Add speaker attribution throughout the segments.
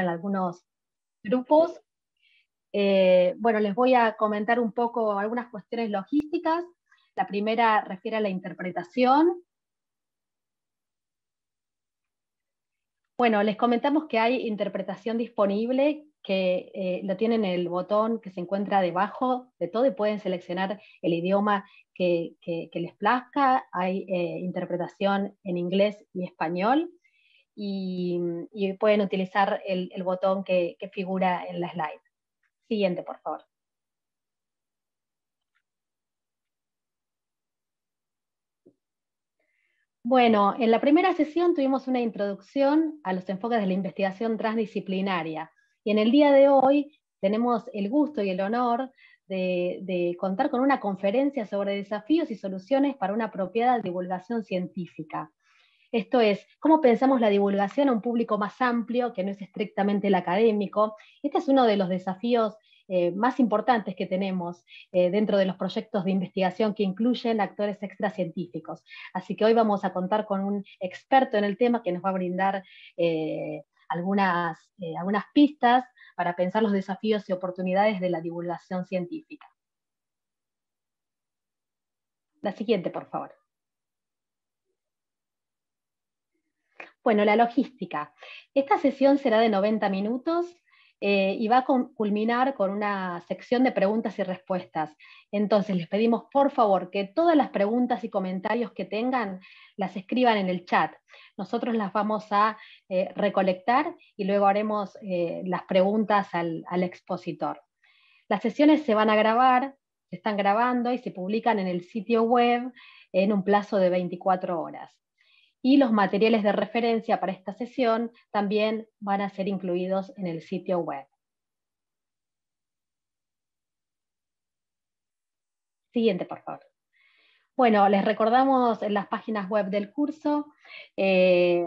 Speaker 1: en algunos grupos. Eh, bueno, les voy a comentar un poco algunas cuestiones logísticas. La primera refiere a la interpretación. Bueno, les comentamos que hay interpretación disponible que eh, lo tienen el botón que se encuentra debajo de todo y pueden seleccionar el idioma que, les plazca. Hay eh, interpretación en inglés y español. Mm, y, pueden utilizar el, botón que, figura en la slide. Siguiente, por favor. Bueno, en la primera sesión tuvimos una introducción a los enfoques de la investigación transdisciplinaria y en el día de hoy tenemos el gusto y el honor de, de, contar con una conferencia sobre desafíos y soluciones para una apropiada divulgación científica. Esto es, ¿cómo pensamos la divulgación a un público más amplio, que no es estrictamente el académico? Este es uno de los desafíos eh, más importantes que tenemos eh, dentro de los proyectos de investigación que incluyen actores extracientíficos. Así que hoy vamos a contar con un experto en el tema que nos va a brindar eh, algunas pistas para pensar los desafíos y oportunidades de la divulgación científica. La siguiente, por favor. Bueno, la logística. Esta sesión será de 90 minutos eh, y va a culminar con una sección de preguntas y respuestas. Entonces, les pedimos por favor que todas las preguntas y comentarios que tengan las escriban en el chat. Nosotros las vamos a eh, recolectar y luego haremos eh, las preguntas al, al expositor. Las sesiones se van a grabar, se están grabando y se publican en el sitio web en un plazo de 24 horas y los materiales de referencia para esta sesión también van a ser incluidos en el sitio web. Siguiente, por favor. Bueno, les recordamos en las páginas web del curso, eh,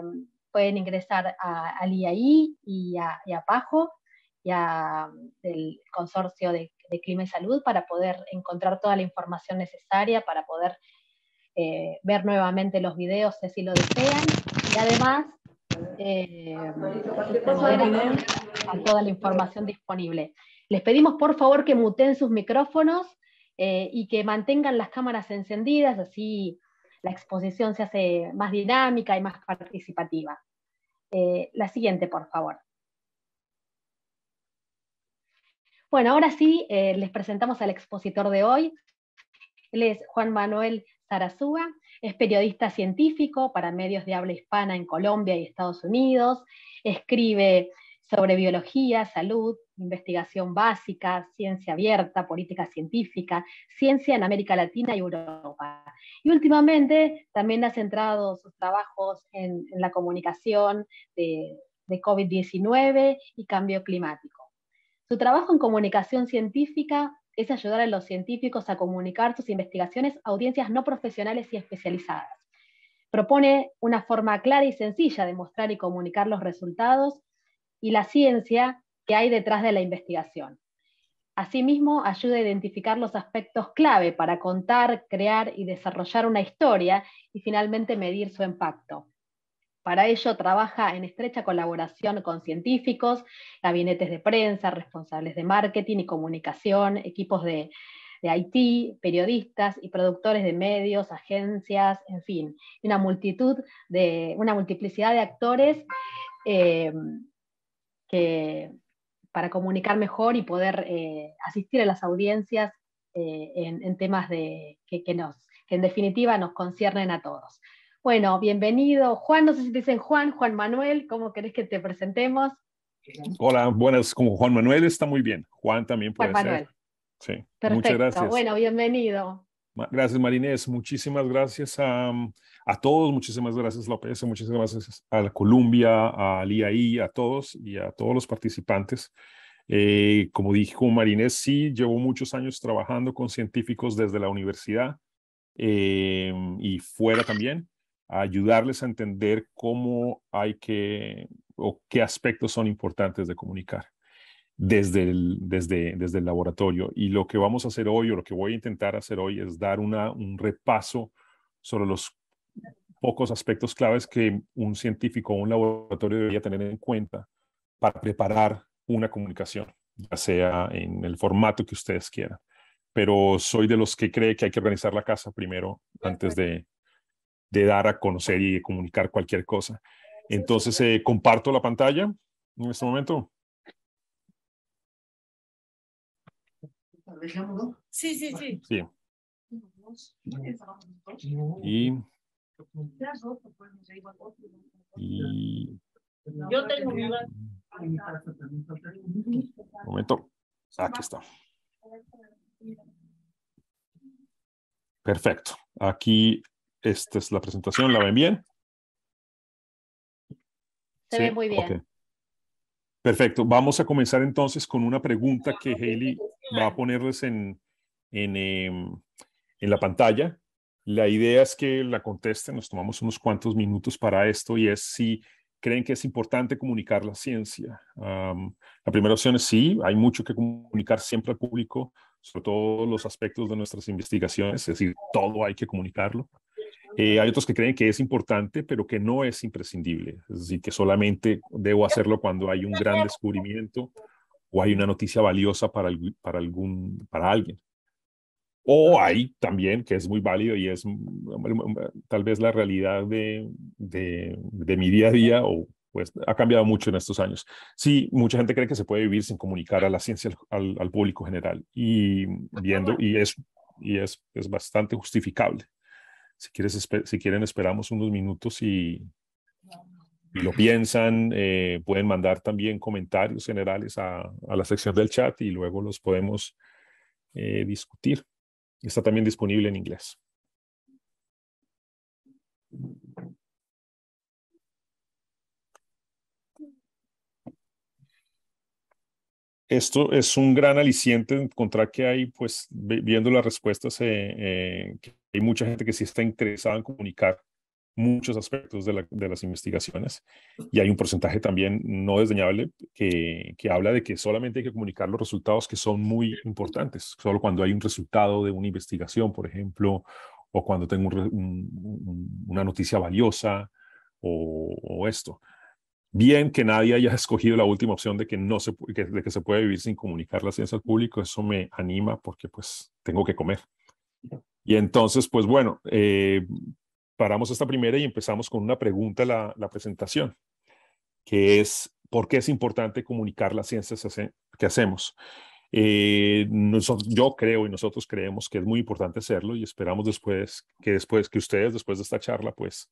Speaker 1: pueden ingresar al IAI y a, y y del Consorcio de Clima y Salud para poder encontrar toda la información necesaria para poder eh, ver nuevamente los videos si lo desean y además eh, toda la información disponible. Les pedimos por favor que muten sus micrófonos eh, y que mantengan las cámaras encendidas, así la exposición se hace más dinámica y más participativa. la siguiente, por favor. Bueno, ahora sí, les presentamos al expositor de hoy. Él es Juan Manuel Sarasúa es periodista científico para medios de habla hispana en Colombia y Estados Unidos. Escribe sobre biología, salud, investigación básica, ciencia abierta, política científica, ciencia en América Latina y Europa. Y últimamente también ha centrado sus trabajos en, la comunicación de COVID-19 y cambio climático. Su trabajo en comunicación científica es ayudar a los científicos a comunicar sus investigaciones a audiencias no profesionales y especializadas. Propone una forma clara y sencilla de mostrar y comunicar los resultados y la ciencia que hay detrás de la investigación. Asimismo, ayuda a identificar los aspectos clave para contar, crear y desarrollar una historia y finalmente medir su impacto. Para ello trabaja en estrecha colaboración con científicos, gabinetes de prensa, responsables de marketing y comunicación, equipos de, IT, periodistas y productores de medios, agencias, en fin, una multitud una multiplicidad de actores eh, que, para comunicar mejor y poder eh, asistir a las audiencias eh, en, temas que en definitiva nos conciernen a todos. Bueno, bienvenido. Juan, no sé si te dicen Juan, Juan Manuel, ¿cómo querés que te presentemos?
Speaker 2: Hola, buenas, como Juan Manuel está muy bien. Juan también puede Juan Manuel. Sí, gracias. Bueno,
Speaker 1: bienvenido.
Speaker 2: Gracias, Marinés. Muchísimas gracias a, a todos. Muchísimas gracias, López. Muchísimas gracias a la Columbia, al IAI, a todos y a todos los participantes. Eh, como dijo Marinés, sí, llevo muchos años trabajando con científicos desde la universidad eh, y fuera también ayudarles a entender cómo hay que o qué aspectos son importantes de comunicar desde el, desde, desde el laboratorio. Y lo que vamos a hacer hoy o lo que voy a intentar hacer hoy es dar una, un repaso sobre los pocos aspectos claves que un científico o un laboratorio debería tener en cuenta para preparar una comunicación, ya sea en el formato que ustedes quieran. Pero soy de los que cree que hay que organizar la casa primero antes de, de dar a conocer y de comunicar cualquier cosa. Entonces, eh, comparto la pantalla en este momento.
Speaker 1: Sí, sí, sí.
Speaker 2: Sí. Y,
Speaker 1: yo tengo momento.
Speaker 2: Aquí está. Perfecto. Aquí esta es la presentación, ¿la ven bien? Se ve muy bien. Perfecto. Vamos a comenzar entonces con una pregunta que Haley va a ponerles em, en, la pantalla. La idea es que la contesten, nos tomamos unos cuantos minutos para esto y es si creen que es importante comunicar la ciencia. la primera opción es sí, hay mucho que comunicar siempre al público, sobre todos los aspectos de nuestras investigaciones, es decir, todo hay que comunicarlo. Eh, hay otros que creen que es importante, pero que no es imprescindible. Es decir, que solamente debo hacerlo cuando hay un gran descubrimiento o hay una noticia valiosa para, para, algún, para alguien. O hay también, que es muy válido y es tal vez la realidad de, de, mi día a día o pues ha cambiado mucho en estos años. Sí, mucha gente cree que se puede vivir sin comunicar a la ciencia al, al público general y viendo, y es, y es, es bastante justificable. Si, quieren, esperamos unos minutos y, lo piensan. Eh, pueden mandar también comentarios generales a, la sección del chat y luego los podemos eh, discutir. Está también disponible en inglés. esto es un gran aliciente encontrar que hay, pues, viendo las respuestas que eh, hay mucha gente que sí está interesada en comunicar muchos aspectos de, las investigaciones y hay un porcentaje también no desdeñable que, que, habla de que solamente hay que comunicar los resultados que son muy importantes, solo cuando hay un resultado de una investigación, por ejemplo, o cuando tengo una noticia valiosa o, esto. Bien que nadie haya escogido la última opción de que, no se, que, de que se puede vivir sin comunicar la ciencia al público, eso me anima porque pues tengo que comer. Y entonces, pues bueno, eh, paramos esta primera y empezamos con una pregunta la, la presentación, que es, ¿por qué es importante comunicar las ciencias que hacemos? Eh, nosotros, yo creo y nosotros creemos que es muy importante hacerlo y esperamos después que después que ustedes después de esta charla pues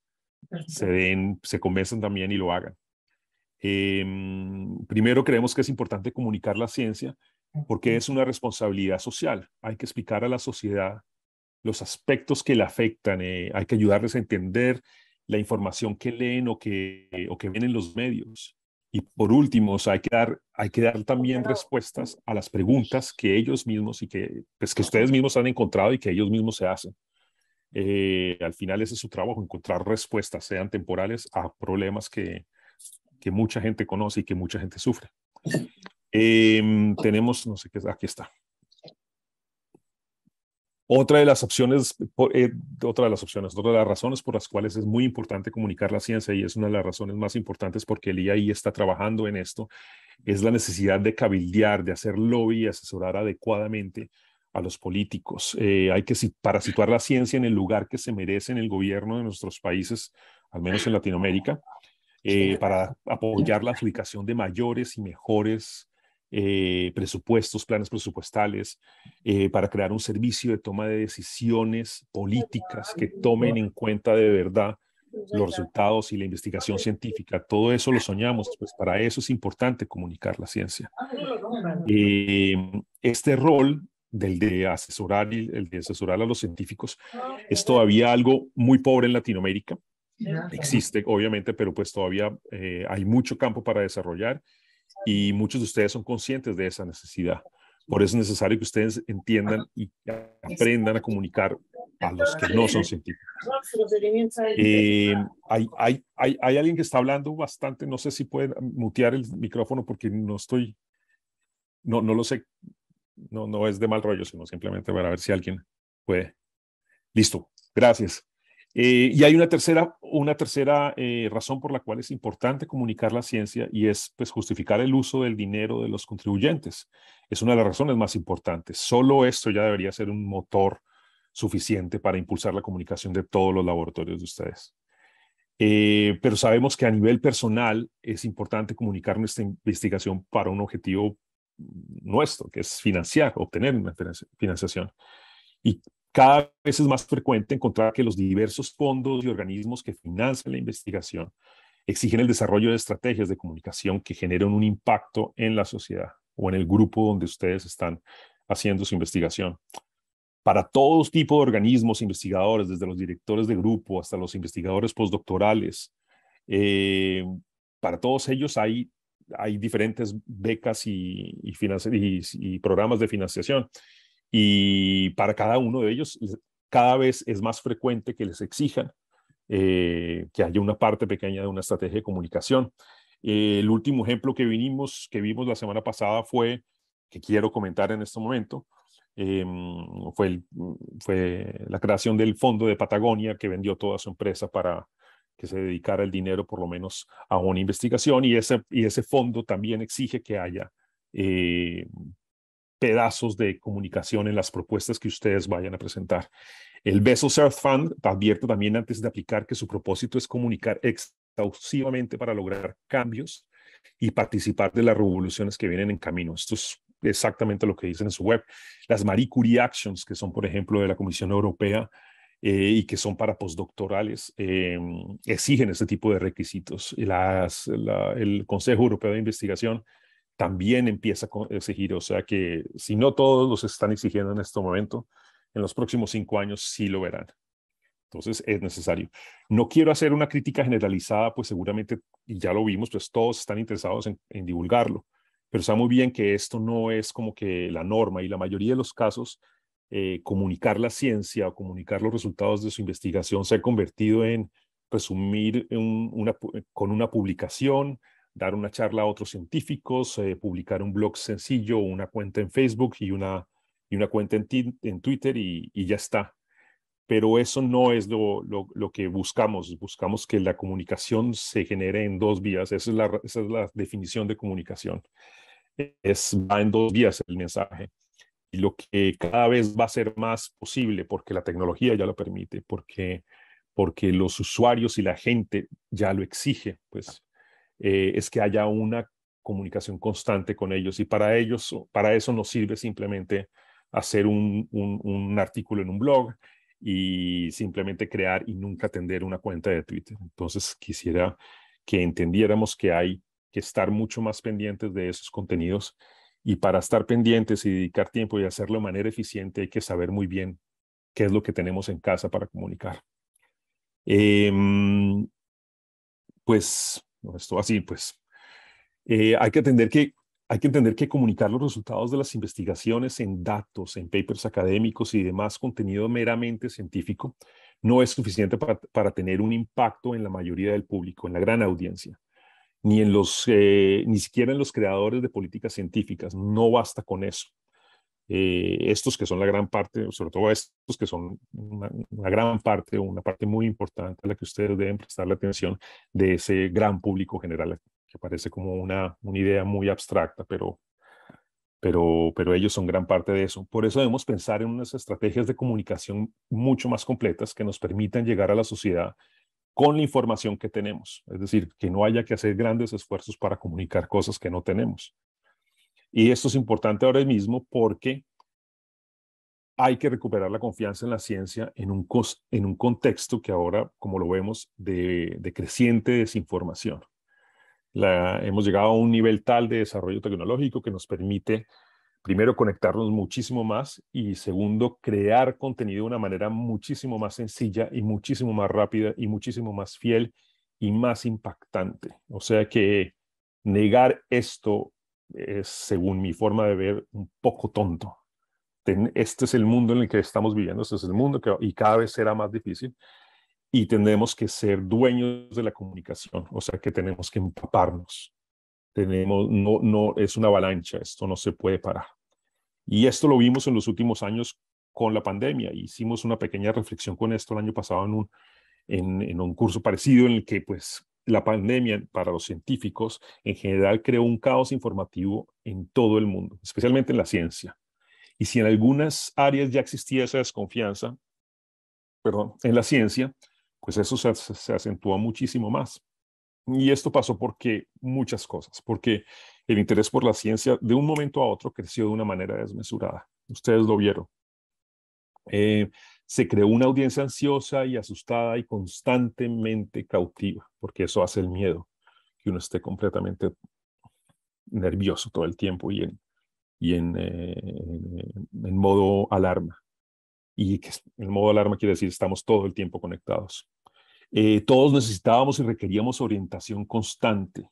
Speaker 2: se den se convenzan también y lo hagan. Em, primero creemos que es importante comunicar la ciencia porque es una responsabilidad social. Hay que explicar a la sociedad los aspectos que le afectan, eh, hay que ayudarles a entender la información que leen o que, o que ven en los medios. Y por último, hay, que dar, hay que dar también respuestas a las preguntas que ellos mismos y que, pues, que ustedes mismos han encontrado y que ellos mismos se hacen. Eh, al final ese es su trabajo, encontrar respuestas, sean temporales, a problemas que, que mucha gente conoce y que mucha gente sufre. Em, tenemos, no sé qué, aquí está. Otra de las opciones, eh, otra de las opciones, otra de las razones por las cuales es muy importante comunicar la ciencia y es una de las razones más importantes porque el IAI está trabajando en esto, es la necesidad de cabildear, de hacer lobby y asesorar adecuadamente a los políticos. Eh, hay que, para situar la ciencia en el lugar que se merece en el gobierno de nuestros países, al menos en Latinoamérica, eh, para apoyar la adjudicación de mayores y mejores eh, presupuestos, planes presupuestales, eh, para crear un servicio de toma de decisiones políticas que tomen en cuenta de verdad los resultados y la investigación científica. Todo eso lo soñamos, pues para eso es importante comunicar la ciencia. Ah, em, este rol del de asesorar el de asesorar a los científicos ah, es todavía algo muy pobre en Latinoamérica. Existe, obviamente, pero pues todavía eh, hay mucho campo para desarrollar y muchos de ustedes son conscientes de esa necesidad. Por eso es necesario que ustedes entiendan y aprendan a comunicar a los que no son científicos. Eh, hay, hay, hay, alguien que está hablando bastante, no sé si pueden mutear el micrófono porque no estoy, no, no lo sé, no, no es de mal rollo, sino simplemente para ver si alguien puede. Listo, gracias. Eh, y hay una tercera, una tercera eh, razón por la cual es importante comunicar la ciencia y es pues, justificar el uso del dinero de los contribuyentes. Es una de las razones más importantes. Solo esto ya debería ser un motor suficiente para impulsar la comunicación de todos los laboratorios de ustedes. Eh, pero sabemos que a nivel personal es importante comunicar nuestra investigación para un objetivo nuestro, que es financiar, obtener una financiación. Y cada vez es más frecuente encontrar que los diversos fondos y organismos que financian la investigación exigen el desarrollo de estrategias de comunicación que generen un impacto en la sociedad o en el grupo donde ustedes están haciendo su investigación. Para todo tipos de organismos investigadores, desde los directores de grupo hasta los investigadores postdoctorales, eh, para todos ellos hay, diferentes becas y programas de financiación y para cada uno de ellos cada vez es más frecuente que les exijan eh, que haya una parte pequeña de una estrategia de comunicación. Eh, el último ejemplo que, vinimos, que vimos la semana pasada fue, que quiero comentar en este momento, em, fue, fue la creación del fondo de Patagonia que vendió toda su empresa para que se dedicara el dinero por lo menos a una investigación y ese, y ese fondo también exige que haya eh, pedazos de comunicación en las propuestas que ustedes vayan a presentar. El Bezos Earth Fund advierte también antes de aplicar que su propósito es comunicar exhaustivamente para lograr cambios y participar de las revoluciones que vienen en camino. Esto es exactamente lo que dicen en su web. Las Marie Curie Actions, que son, por ejemplo, de la Comisión Europea eh, y que son para postdoctorales, eh, exigen este tipo de requisitos. Las, el Consejo Europeo de Investigación también empieza a exigir. O sea que si no todos los están exigiendo en este momento, en los próximos cinco años sí lo verán. Entonces es necesario. No quiero hacer una crítica generalizada, pues seguramente, ya lo vimos, pues todos están interesados en, divulgarlo. Pero está muy bien que esto no es como que la norma y la mayoría de los casos eh, comunicar la ciencia o comunicar los resultados de su investigación se ha convertido en resumir con una publicación, dar una charla a otros científicos, eh, publicar un blog sencillo, una cuenta en Facebook y una, y una cuenta en, Twitter y, ya está. Pero eso no es lo, que buscamos. Buscamos que la comunicación se genere en dos vías. Esa es la, es la definición de comunicación. Es, va en dos vías el mensaje. Y lo que cada vez va a ser más posible porque la tecnología ya lo permite, porque porque los usuarios y la gente ya lo exige, pues eh, es que haya una comunicación constante con ellos y para ellos, para eso nos sirve simplemente hacer un, artículo en un blog y simplemente crear y nunca atender una cuenta de Twitter. Entonces quisiera que entendiéramos que hay que estar mucho más pendientes de esos contenidos y para estar pendientes y dedicar tiempo y hacerlo de manera eficiente hay que saber muy bien qué es lo que tenemos en casa para comunicar. Em, pues no así, pues. Eh, hay, que entender que, hay que entender que comunicar los resultados de las investigaciones en datos, en papers académicos y demás contenido meramente científico no es suficiente para, tener un impacto en la mayoría del público, en la gran audiencia ni en los eh, ni siquiera en los creadores de políticas científicas. No basta con eso. Eh, estos que son la gran parte, sobre todo estos que son una, gran parte, una parte muy importante a la que ustedes deben prestar la atención de ese gran público general, eh, que parece como una, idea muy abstracta, pero, pero, pero, ellos son gran parte de eso. Por eso debemos pensar en unas estrategias de comunicación mucho más completas que nos permitan llegar a la sociedad con la información que tenemos. Es decir, que no haya que hacer grandes esfuerzos para comunicar cosas que no tenemos. Y esto es importante ahora mismo porque hay que recuperar la confianza en la ciencia en un, en un contexto que ahora, como lo vemos, de, creciente desinformación. La, hemos llegado a un nivel tal de desarrollo tecnológico que nos permite, primero, conectarnos muchísimo más y, segundo, crear contenido de una manera muchísimo más sencilla y muchísimo más rápida y muchísimo más fiel y más impactante. O sea que negar esto es, eh, según mi forma de ver, un poco tonto. este es el mundo en el que estamos viviendo, este es el mundo que, y cada vez será más difícil y tenemos que ser dueños de la comunicación, o sea que tenemos que empaparnos. Tenemos, no, no, es una avalancha, esto no se puede parar. Y esto lo vimos en los últimos años con la pandemia. Hicimos una pequeña reflexión con esto el año pasado en un, en un curso parecido en el que pues la pandemia para los científicos en general creó un caos informativo en todo el mundo, especialmente en la ciencia. Y si en algunas áreas ya existía esa desconfianza, perdón, en la ciencia, pues eso se, acentuó muchísimo más. Y esto pasó porque muchas cosas, porque el interés por la ciencia de un momento a otro creció de una manera desmesurada. Ustedes lo vieron. Eh, se creó una audiencia ansiosa y asustada y constantemente cautiva, porque eso hace el miedo, que uno esté completamente nervioso todo el tiempo y en, y en, eh, modo alarma. Y que el modo alarma quiere decir estamos todo el tiempo conectados. Eh, todos necesitábamos y requeríamos orientación constante,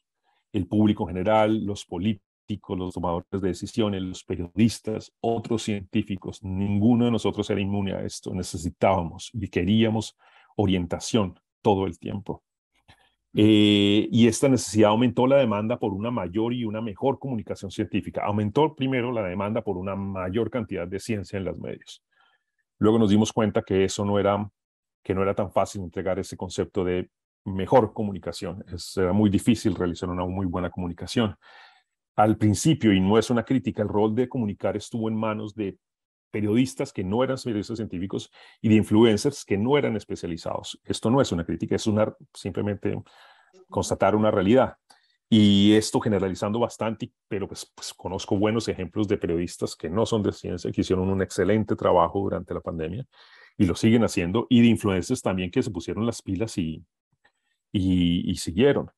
Speaker 2: el público general, los políticos los tomadores de decisiones, los periodistas, otros científicos. Ninguno de nosotros era inmune a esto. Necesitábamos y queríamos orientación todo el tiempo. Eh, y esta necesidad aumentó la demanda por una mayor y una mejor comunicación científica. Aumentó primero la demanda por una mayor cantidad de ciencia en los medios. Luego nos dimos cuenta que eso no era, que no era tan fácil entregar ese concepto de mejor comunicación. Es, era muy difícil realizar una muy buena comunicación al principio, y no es una crítica, el rol de comunicar estuvo en manos de periodistas que no eran periodistas científicos y de influencers que no eran especializados. Esto no es una crítica, es una, simplemente constatar una realidad. Y esto generalizando bastante, pero pues, pues conozco buenos ejemplos de periodistas que no son de ciencia, que hicieron un excelente trabajo durante la pandemia y lo siguen haciendo, y de influencers también que se pusieron las pilas y, y siguieron.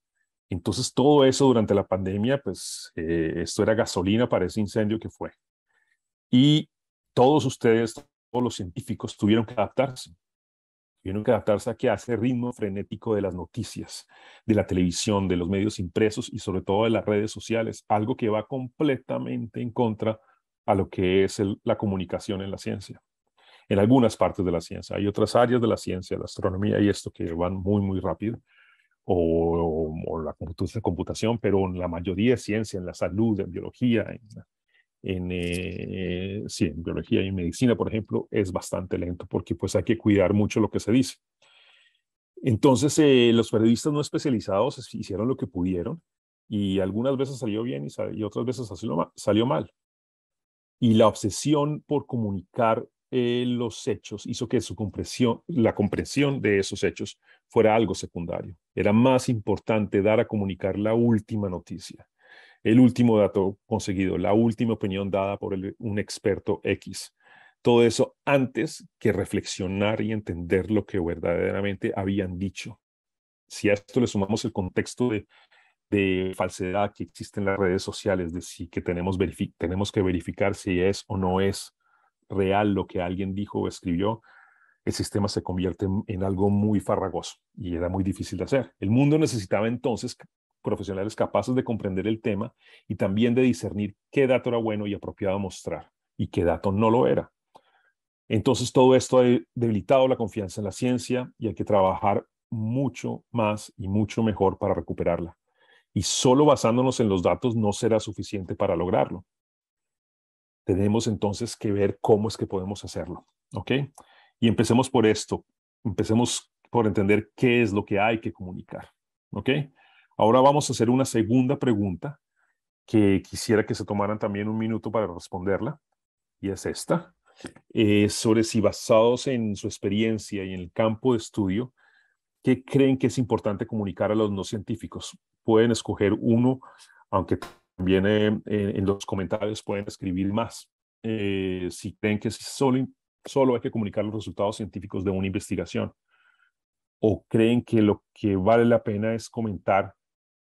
Speaker 2: Entonces, todo eso durante la pandemia, pues eh, esto era gasolina para ese incendio que fue. Y todos ustedes, todos los científicos tuvieron que adaptarse. Tuvieron que adaptarse a que hace ritmo frenético de las noticias, de la televisión, de los medios impresos y sobre todo de las redes sociales, algo que va completamente en contra a lo que es la comunicación en la ciencia, en algunas partes de la ciencia. Hay otras áreas de la ciencia, la astronomía y esto que van muy, muy rápido, o, o la computación, pero en la mayoría de ciencia, en la salud, en biología, en, eh, en biología y medicina, por ejemplo, es bastante lento porque pues hay que cuidar mucho lo que se dice. Entonces, eh, los periodistas no especializados hicieron lo que pudieron y algunas veces salió bien y, otras veces salió mal. Y la obsesión por comunicar eh, los hechos hizo que su la comprensión de esos hechos fuera algo secundario. Era más importante dar a comunicar la última noticia, el último dato conseguido, la última opinión dada por un experto X. Todo eso antes que reflexionar y entender lo que verdaderamente habían dicho. Si a esto le sumamos el contexto de, falsedad que existe en las redes sociales, de si que tenemos que verificar si es o no es real lo que alguien dijo o escribió, el sistema se convierte en, algo muy farragoso y era muy difícil de hacer. El mundo necesitaba entonces profesionales capaces de comprender el tema y también de discernir qué dato era bueno y apropiado mostrar y qué dato no lo era. Entonces todo esto ha debilitado la confianza en la ciencia y hay que trabajar mucho más y mucho mejor para recuperarla. Y solo basándonos en los datos no será suficiente para lograrlo tenemos entonces que ver cómo es que podemos hacerlo, ¿ok? Y empecemos por esto, empecemos por entender qué es lo que hay que comunicar, ¿ok? Ahora vamos a hacer una segunda pregunta que quisiera que se tomaran también un minuto para responderla, y es esta, eh, sobre si basados en su experiencia y en el campo de estudio, ¿qué creen que es importante comunicar a los no científicos? Pueden escoger uno, aunque también eh, en los comentarios pueden escribir más. Eh, si creen que solo, solo hay que comunicar los resultados científicos de una investigación o creen que lo que vale la pena es comentar,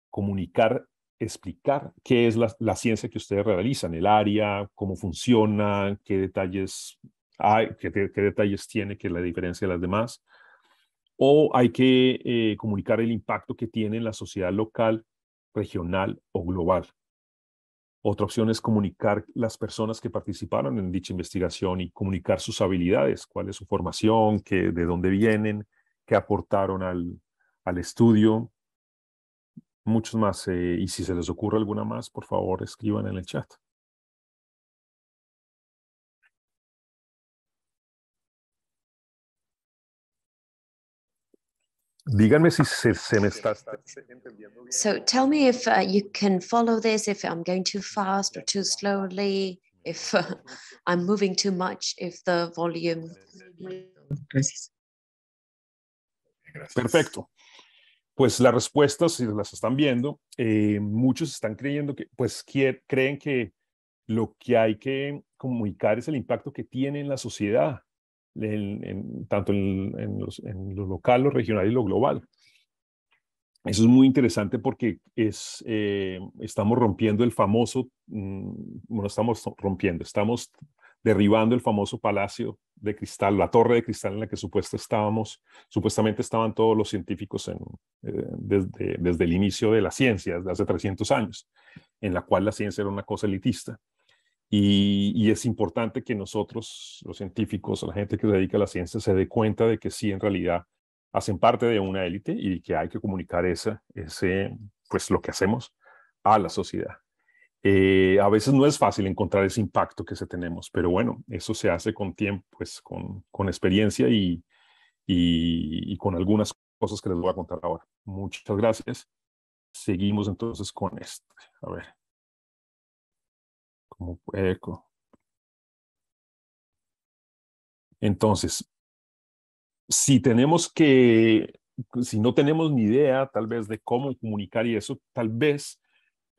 Speaker 2: comunicar, explicar qué es la, ciencia que ustedes realizan, el área, cómo funciona, qué detalles hay, qué, detalles tiene que la diferencia de las demás, o hay que eh, comunicar el impacto que tiene en la sociedad local, regional o global. Otra opción es comunicar las personas que participaron en dicha investigación y comunicar sus habilidades, cuál es su formación, qué, de dónde vienen, qué aportaron al, estudio. Muchos más. Eh, y si se les ocurre alguna más, por favor, escriban en el chat. Díganme si se, se me está entendiendo bien. So
Speaker 1: tell me if uh, you can follow this, if I'm going too fast or too slowly, if uh, I'm moving too much, if the volume.
Speaker 2: Perfecto. Pues las respuestas, si las están viendo, eh, muchos están creyendo que, pues creen que lo que hay que comunicar es el impacto que tiene en la sociedad, en, tanto en, lo local, lo regional y lo global. Eso es muy interesante porque es, eh, estamos rompiendo el famoso, mm, no estamos rompiendo, estamos derribando el famoso palacio de cristal, la torre de cristal en la que supuesto estábamos, supuestamente estaban todos los científicos eh, desde, desde el inicio de la ciencia, desde hace 300 años, en la cual la ciencia era una cosa elitista. Y, es importante que nosotros, los científicos, la gente que se dedica a la ciencia, se dé cuenta de que sí, en realidad, hacen parte de una élite y que hay que comunicar esa, ese, pues, lo que hacemos a la sociedad. Eh, a veces no es fácil encontrar ese impacto que se tenemos, pero bueno, eso se hace con tiempo, pues, con, con experiencia y, y, y con algunas cosas que les voy a contar ahora. Muchas gracias. Seguimos entonces con esto. A ver. Entonces, si tenemos que, si no tenemos ni idea tal vez de cómo comunicar y eso, tal vez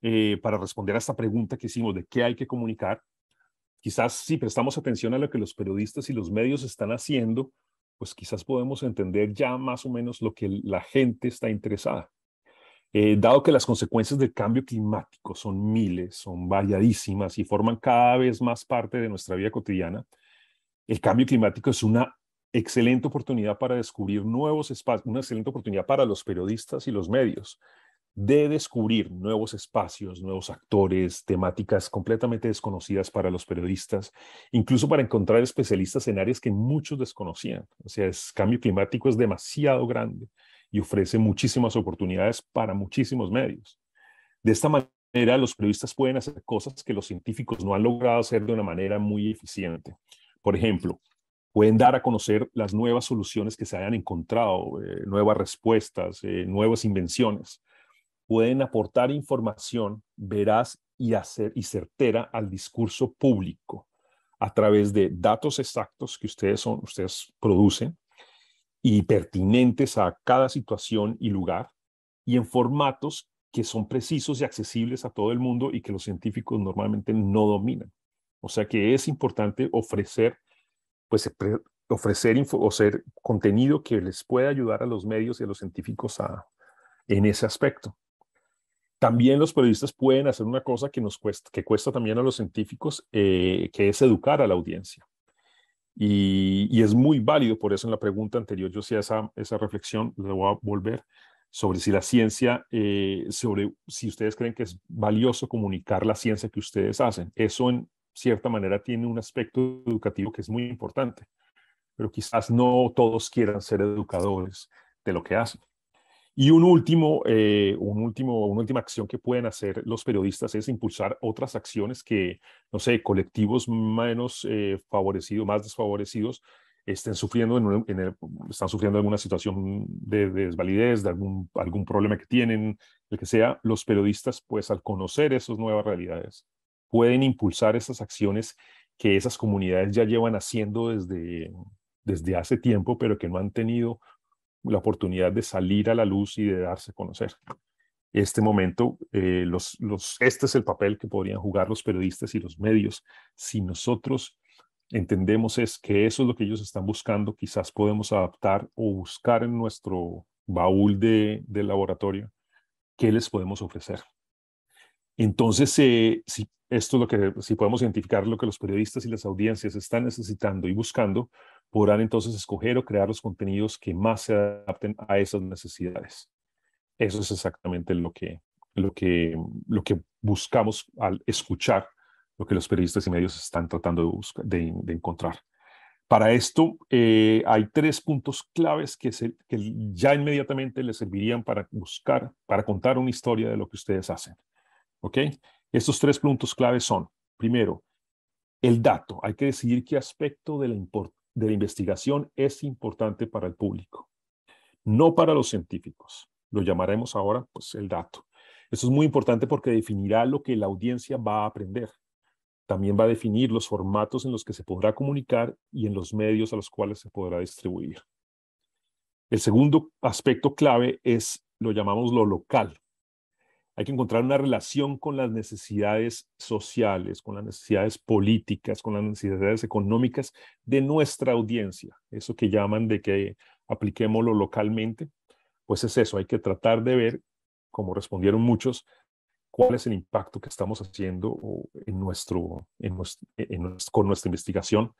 Speaker 2: eh, para responder a esta pregunta que hicimos de qué hay que comunicar, quizás si prestamos atención a lo que los periodistas y los medios están haciendo, pues quizás podemos entender ya más o menos lo que la gente está interesada. Eh, dado que las consecuencias del cambio climático son miles, son variadísimas y forman cada vez más parte de nuestra vida cotidiana, el cambio climático es una excelente oportunidad para descubrir nuevos espacios, una excelente oportunidad para los periodistas y los medios de descubrir nuevos espacios, nuevos actores, temáticas completamente desconocidas para los periodistas, incluso para encontrar especialistas en áreas que muchos desconocían. O sea, el cambio climático es demasiado grande y ofrece muchísimas oportunidades para muchísimos medios. De esta manera, los periodistas pueden hacer cosas que los científicos no han logrado hacer de una manera muy eficiente. Por ejemplo, pueden dar a conocer las nuevas soluciones que se hayan encontrado, eh, nuevas respuestas, eh, nuevas invenciones. Pueden aportar información veraz y, y certera al discurso público a través de datos exactos que ustedes, son, ustedes producen, y pertinentes a cada situación y lugar y en formatos que son precisos y accesibles a todo el mundo y que los científicos normalmente no dominan. O sea que es importante ofrecer, pues, eh, ofrecer o ser contenido que les pueda ayudar a los medios y a los científicos en ese aspecto. También los periodistas pueden hacer una cosa que nos cuesta, que cuesta también a los científicos, eh, que es educar a la audiencia. Y, es muy válido, por eso en la pregunta anterior yo hacía esa, esa reflexión, le voy a volver, sobre si la ciencia, eh, sobre si ustedes creen que es valioso comunicar la ciencia que ustedes hacen. Eso en cierta manera tiene un aspecto educativo que es muy importante, pero quizás no todos quieran ser educadores de lo que hacen. Y un último, eh, un último, una última acción que pueden hacer los periodistas es impulsar otras acciones que, no sé, colectivos menos eh, favorecidos, más desfavorecidos, estén sufriendo, están sufriendo alguna situación de, desvalidez, de algún, algún problema que tienen, el que sea, los periodistas, pues al conocer esas nuevas realidades, pueden impulsar esas acciones que esas comunidades ya llevan haciendo desde, desde hace tiempo, pero que no han tenido la oportunidad de salir a la luz y de darse a conocer. Este momento, eh, este es el papel que podrían jugar los periodistas y los medios. Si nosotros entendemos es que eso es lo que ellos están buscando, quizás podemos adaptar o buscar en nuestro baúl de, laboratorio qué les podemos ofrecer. Entonces, eh, si esto es lo que, si podemos identificar lo que los periodistas y las audiencias están necesitando y buscando, podrán entonces escoger o crear los contenidos que más se adapten a esas necesidades. Eso es exactamente lo que, lo que, lo que buscamos al escuchar lo que los periodistas y medios están tratando de, encontrar. Para esto eh, hay tres puntos claves que, se, que ya inmediatamente les servirían para buscar, para contar una historia de lo que ustedes hacen. ¿Ok? Estos tres puntos claves son, primero, el dato. Hay que decidir qué aspecto de la importancia de la investigación es importante para el público, no para los científicos. Lo llamaremos ahora pues, el dato. Esto es muy importante porque definirá lo que la audiencia va a aprender. También va a definir los formatos en los que se podrá comunicar y en los medios a los cuales se podrá distribuir. El segundo aspecto clave es, lo llamamos lo local. Hay que encontrar una relación con las necesidades sociales, con las necesidades políticas, con las necesidades económicas de nuestra audiencia. Eso que llaman de que apliquémoslo localmente, pues es eso, hay que tratar de ver, como respondieron muchos, cuál es el impacto que estamos haciendo en nuestro, en con nuestra investigación,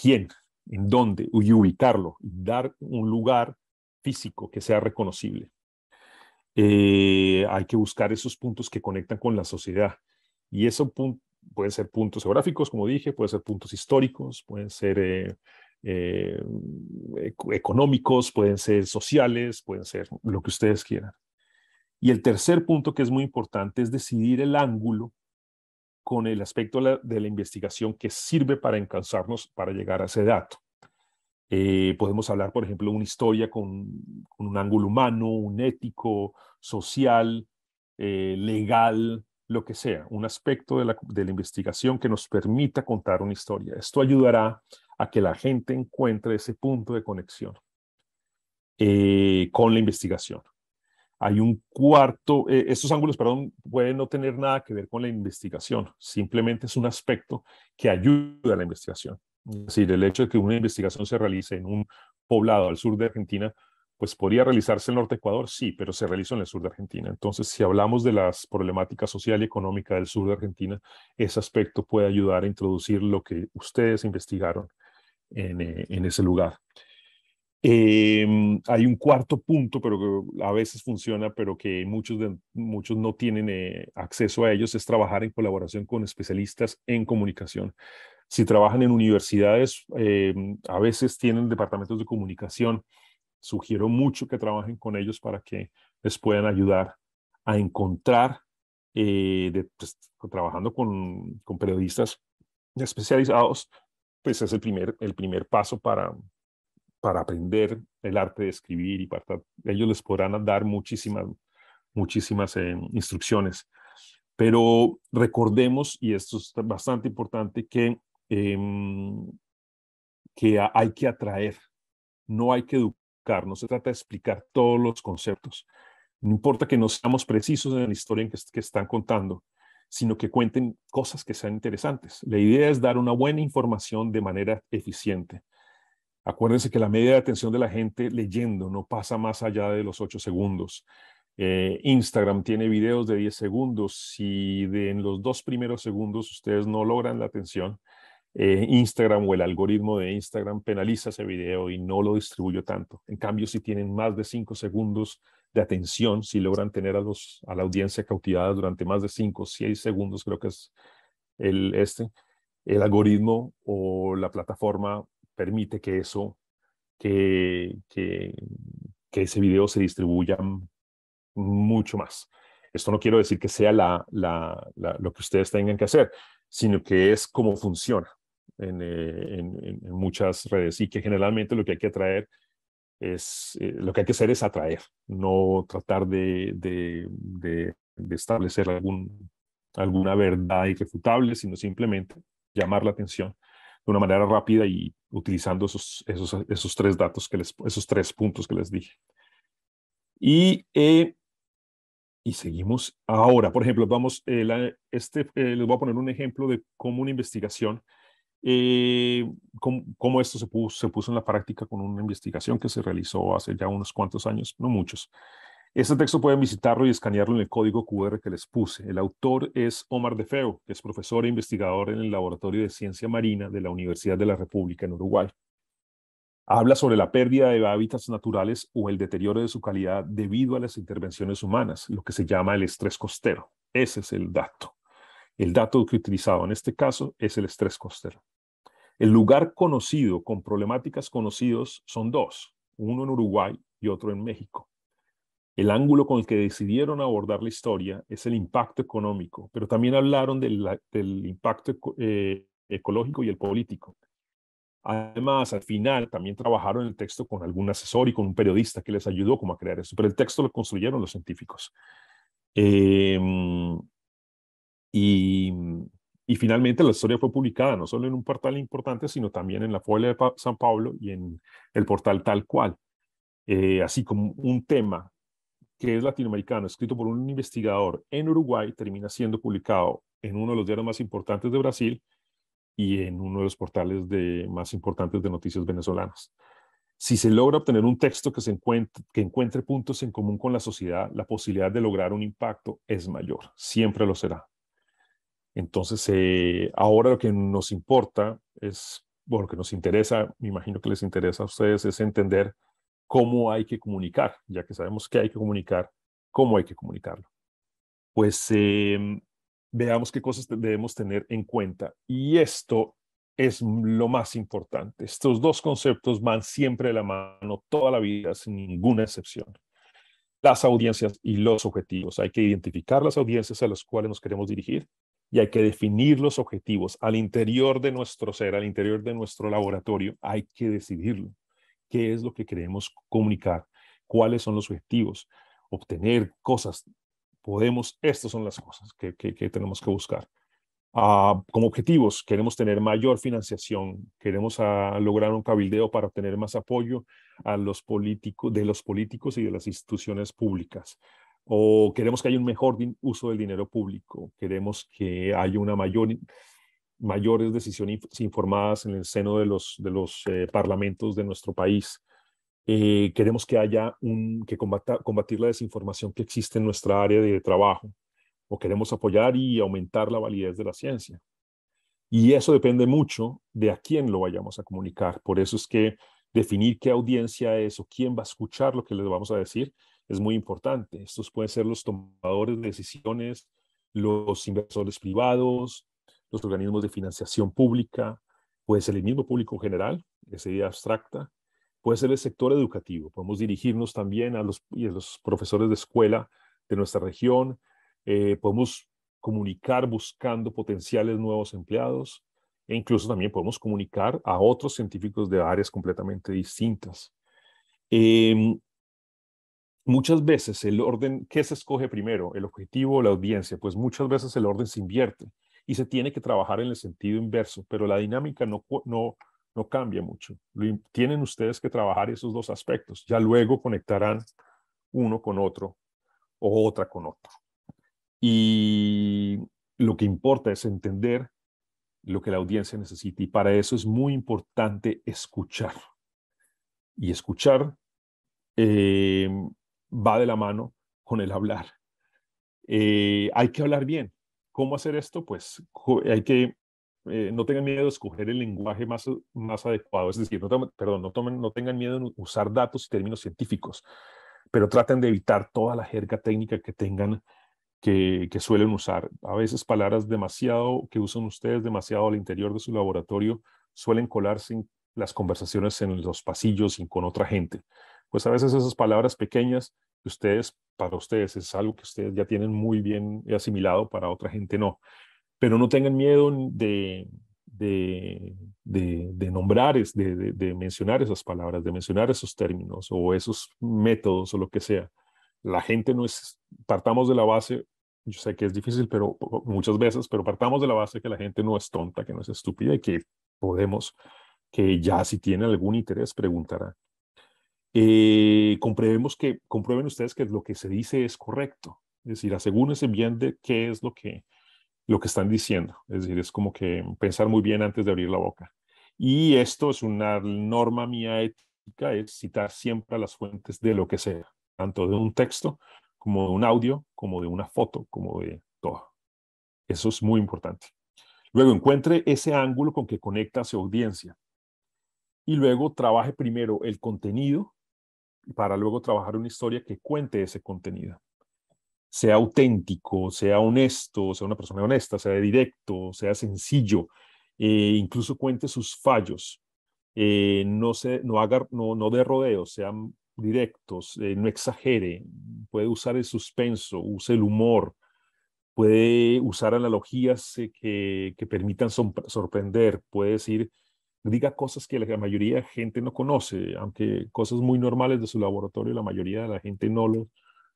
Speaker 2: quién, en dónde, y ubicarlo, dar un lugar físico que sea reconocible. Eh, hay que buscar esos puntos que conectan con la sociedad. Y eso puede ser puntos geográficos, como dije, pueden ser puntos históricos, pueden ser eh, eh, económicos, pueden ser sociales, pueden ser lo que ustedes quieran. Y el tercer punto que es muy importante es decidir el ángulo con el aspecto de la, investigación que sirve para encauzarnos para llegar a ese dato. Eh, podemos hablar, por ejemplo, de una historia con, un ángulo humano, un ético, social, eh, legal, lo que sea, un aspecto de la, investigación que nos permita contar una historia. Esto ayudará a que la gente encuentre ese punto de conexión eh, con la investigación. Hay un cuarto, estos ángulos, perdón, pueden no tener nada que ver con la investigación, simplemente es un aspecto que ayuda a la investigación. Es decir, el hecho de que una investigación se realice en un poblado al sur de Argentina, pues podría realizarse en el norte de Ecuador, sí, pero se realizó en el sur de Argentina. Entonces, si hablamos de las problemáticas social y económica del sur de Argentina, ese aspecto puede ayudar a introducir lo que ustedes investigaron en, eh, ese lugar. Em, hay un cuarto punto, pero que a veces funciona, pero que muchos, muchos no tienen eh, acceso a ellos, es trabajar en colaboración con especialistas en comunicación. Si trabajan en universidades, eh, a veces tienen departamentos de comunicación. Sugiero mucho que trabajen con ellos para que les puedan ayudar a encontrar, eh, pues, trabajando con, con, periodistas especializados, pues es el primer, el primer paso para, para aprender el arte de escribir y para, ellos les podrán dar muchísimas, muchísimas eh, instrucciones. Pero recordemos, y esto es bastante importante, que Em, que hay que atraer, no hay que educar, no se trata de explicar todos los conceptos. No importa que no seamos precisos en la historia que, están contando, sino que cuenten cosas que sean interesantes. La idea es dar una buena información de manera eficiente. Acuérdense que la media de atención de la gente leyendo no pasa más allá de los 8 segundos. Eh, Instagram tiene videos de 10 segundos. Si en los dos primeros segundos ustedes no logran la atención, eh, Instagram o el algoritmo de Instagram penaliza ese video y no lo distribuye tanto. En cambio, si tienen más de cinco segundos de atención, si logran tener a, los, a la audiencia cautivada durante más de cinco, seis segundos, creo que es el este, el algoritmo o la plataforma permite que eso, que, ese video se distribuya mucho más. Esto no quiero decir que sea lo que ustedes tengan que hacer, sino que es cómo funciona. Eh, en, muchas redes y que generalmente lo que hay que atraer es, eh, lo que hay que hacer es atraer, no tratar de, de, establecer algún, alguna verdad irrefutable, sino simplemente llamar la atención de una manera rápida y utilizando esos, esos, esos tres datos, que les, esos tres puntos que les dije. Y, eh, y seguimos ahora. Por ejemplo, vamos, este, les voy a poner un ejemplo de cómo una investigación ¿cómo, esto se puso, en la práctica con una investigación que se realizó hace ya unos cuantos años, no muchos. Este texto pueden visitarlo y escanearlo en el código QR que les puse. El autor es Omar De Feo, que es profesor e investigador en el Laboratorio de Ciencia Marina de la Universidad de la República en Uruguay. Habla sobre la pérdida de hábitats naturales o el deterioro de su calidad debido a las intervenciones humanas, lo que se llama el estrés costero. Ese es el dato. El dato que utilizado en este caso es el estrés costero. El lugar conocido con problemáticas conocidos son dos, uno en Uruguay y otro en México. El ángulo con el que decidieron abordar la historia es el impacto económico, pero también hablaron del, impacto eh, ecológico y el político. Además, al final también trabajaron el texto con algún asesor y con un periodista que les ayudó como a crear eso, pero el texto lo construyeron los científicos. Em, y y finalmente la historia fue publicada no solo en un portal importante, sino también en la Folia de San Pablo y en el portal Tal Cual. Eh, así como un tema que es latinoamericano, escrito por un investigador en Uruguay, termina siendo publicado en uno de los diarios más importantes de Brasil y en uno de los portales de, más importantes de noticias venezolanas. Si se logra obtener un texto que, se encuentre, que encuentre puntos en común con la sociedad, la posibilidad de lograr un impacto es mayor, siempre lo será. Entonces, eh, ahora lo que nos importa es, bueno, lo que nos interesa, me imagino que les interesa a ustedes, es entender cómo hay que comunicar, ya que sabemos que hay que comunicar, cómo hay que comunicarlo. Pues em, veamos qué cosas debemos tener en cuenta. Y esto es lo más importante. Estos dos conceptos van siempre de la mano toda la vida, sin ninguna excepción las audiencias y los objetivos. Hay que identificar las audiencias a las cuales nos queremos dirigir y hay que definir los objetivos al interior de nuestro ser, al interior de nuestro laboratorio. Hay que decidirlo. ¿Qué es lo que queremos comunicar? ¿Cuáles son los objetivos? Obtener cosas. Podemos, estas son las cosas que, tenemos que buscar. Ah, como objetivos, queremos tener mayor financiación, queremos ah, lograr un cabildeo para obtener más apoyo a los de los políticos y de las instituciones públicas o queremos que haya un mejor uso del dinero público, queremos que haya una mayor mayores decisiones informadas en el seno de los, de los eh, parlamentos de nuestro país. Eh, queremos que haya un, que combatir la desinformación que existe en nuestra área de trabajo, o queremos apoyar y aumentar la validez de la ciencia. Y eso depende mucho de a quién lo vayamos a comunicar. Por eso es que definir qué audiencia es o quién va a escuchar lo que les vamos a decir es muy importante. Estos pueden ser los tomadores de decisiones, los inversores privados, los organismos de financiación pública, puede ser el mismo público general, esa idea abstracta, puede ser el sector educativo. Podemos dirigirnos también a los, los profesores de escuela de nuestra región, eh, podemos comunicar buscando potenciales nuevos empleados e incluso también podemos comunicar a otros científicos de áreas completamente distintas. Em, muchas veces el orden, ¿qué se escoge primero? ¿El objetivo o la audiencia? Pues muchas veces el orden se invierte y se tiene que trabajar en el sentido inverso, pero la dinámica no, no, no cambia mucho. Tienen ustedes que trabajar esos dos aspectos. Ya luego conectarán uno con otro o otra con otro. Y lo que importa es entender lo que la audiencia necesita y para eso es muy importante escuchar. Y escuchar em, va de la mano con el hablar. Eh, hay que hablar bien. ¿Cómo hacer esto? Pues hay que, eh, no tengan miedo de escoger el lenguaje más, más adecuado, es decir, no, perdón, no, tengan miedo de usar datos y términos científicos, pero traten de evitar toda la jerga técnica que tengan, que, que suelen usar. A veces palabras demasiado, que usan ustedes demasiado al interior de su laboratorio, suelen colarse en las conversaciones en los pasillos y con otra gente pues a veces esas palabras pequeñas ustedes, para ustedes, es algo que ustedes ya tienen muy bien asimilado, para otra gente no. Pero no tengan miedo de, de, de, nombrar, de, de, de mencionar esas palabras, de mencionar esos términos o esos métodos o lo que sea. La gente no es, partamos de la base, yo sé que es difícil, pero muchas veces, pero partamos de la base que la gente no es tonta, que no es estúpida y que podemos, que ya si tiene algún interés preguntará. Eh, que, comprueben ustedes que lo que se dice es correcto. Es decir, asegúrense bien de qué es lo que, lo que están diciendo. Es decir, es como que pensar muy bien antes de abrir la boca. Y esto es una norma mía ética, es citar siempre a las fuentes de lo que sea, tanto de un texto como de un audio, como de una foto, como de todo. Eso es muy importante. Luego encuentre ese ángulo con que conecta su audiencia. Y luego trabaje primero el contenido para luego trabajar una historia que cuente ese contenido. Sea auténtico, sea honesto, sea una persona honesta, sea directo, sea sencillo, eh, incluso cuente sus fallos, eh, no, se, no, haga, no, de rodeos, sean directos, eh, no exagere, puede usar el suspenso, use el humor, puede usar analogías que, que permitan sorprender, puede decir diga cosas que la mayoría de gente no conoce, aunque cosas muy normales de su laboratorio, la mayoría de la gente no lo,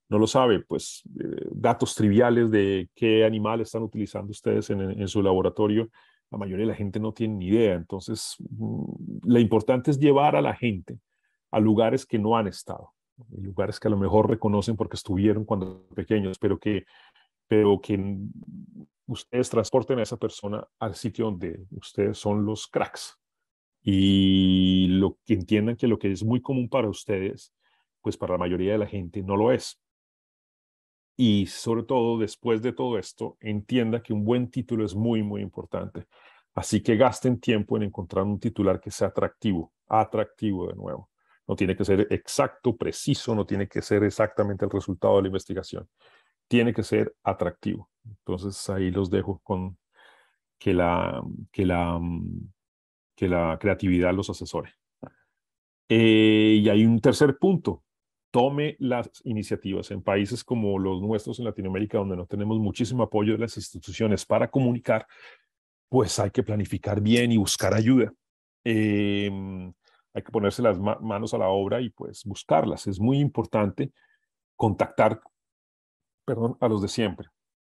Speaker 2: no lo sabe, pues eh, datos triviales de qué animal están utilizando ustedes en, su laboratorio, la mayoría de la gente no tiene ni idea. Entonces, mm, lo importante es llevar a la gente a lugares que no han estado, lugares que a lo mejor reconocen porque estuvieron cuando pequeños, pero que, pero que ustedes transporten a esa persona al sitio donde ustedes son los cracks, y lo que entiendan que lo que es muy común para ustedes, pues para la mayoría de la gente no lo es. Y sobre todo, después de todo esto, entienda que un buen título es muy, muy importante. Así que gasten tiempo en encontrar un titular que sea atractivo, atractivo de nuevo. No tiene que ser exacto, preciso, no tiene que ser exactamente el resultado de la investigación. Tiene que ser atractivo. Entonces ahí los dejo con que la, que la, mm, que la creatividad los asesore. Eh, y hay un tercer punto, tome las iniciativas en países como los nuestros en Latinoamérica, donde no tenemos muchísimo apoyo de las instituciones para comunicar, pues hay que planificar bien y buscar ayuda. Em, hay que ponerse las manos a la obra y pues buscarlas. Es muy importante contactar, perdón, a los de siempre,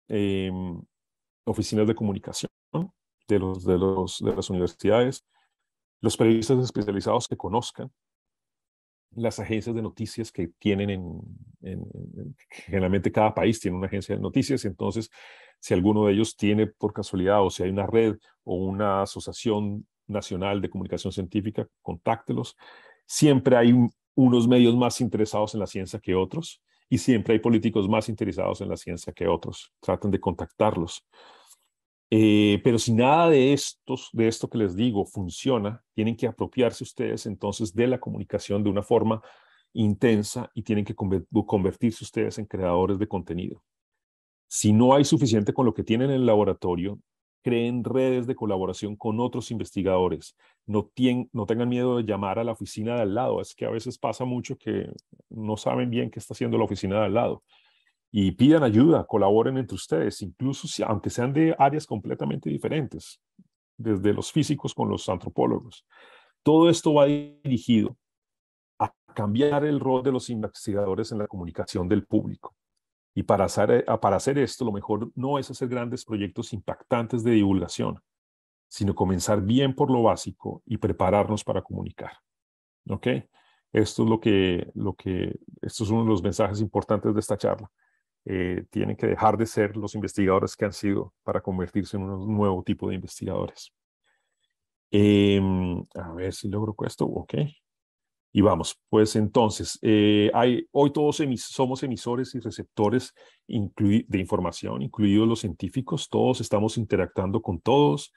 Speaker 2: em, oficinas de comunicación, de, los, de, las universidades, los periodistas especializados que conozcan, las agencias de noticias que tienen en, en, generalmente cada país tiene una agencia de noticias, entonces si alguno de ellos tiene por casualidad o si hay una red o una asociación nacional de comunicación científica, contáctelos. Siempre hay unos medios más interesados en la ciencia que otros y siempre hay políticos más interesados en la ciencia que otros. Traten de contactarlos. Eh, pero si nada de, estos, de esto que les digo funciona, tienen que apropiarse ustedes entonces de la comunicación de una forma intensa y tienen que convertirse ustedes en creadores de contenido. Si no hay suficiente con lo que tienen en el laboratorio, creen redes de colaboración con otros investigadores. no tengan miedo de llamar a la oficina de al lado. Es que a veces pasa mucho que no saben bien qué está haciendo la oficina de al lado y pidan ayuda, colaboren entre ustedes, incluso si, aunque sean de áreas completamente diferentes, desde los físicos con los antropólogos. Todo esto va dirigido a cambiar el rol de los investigadores en la comunicación del público. Y para hacer, eh, para hacer esto, lo mejor no es hacer grandes proyectos impactantes de divulgación, sino comenzar bien por lo básico y prepararnos para comunicar. ¿Ok? Esto es lo que, lo que, esto es uno de los mensajes importantes de esta charla. Eh, tienen que dejar de ser los investigadores que han sido para convertirse en un nuevo tipo de investigadores. Em, a ver si logro esto, ok. Y vamos, pues entonces, eh, hay, hoy todos somos emisores y receptores de información, incluidos los científicos, todos estamos interactuando con todos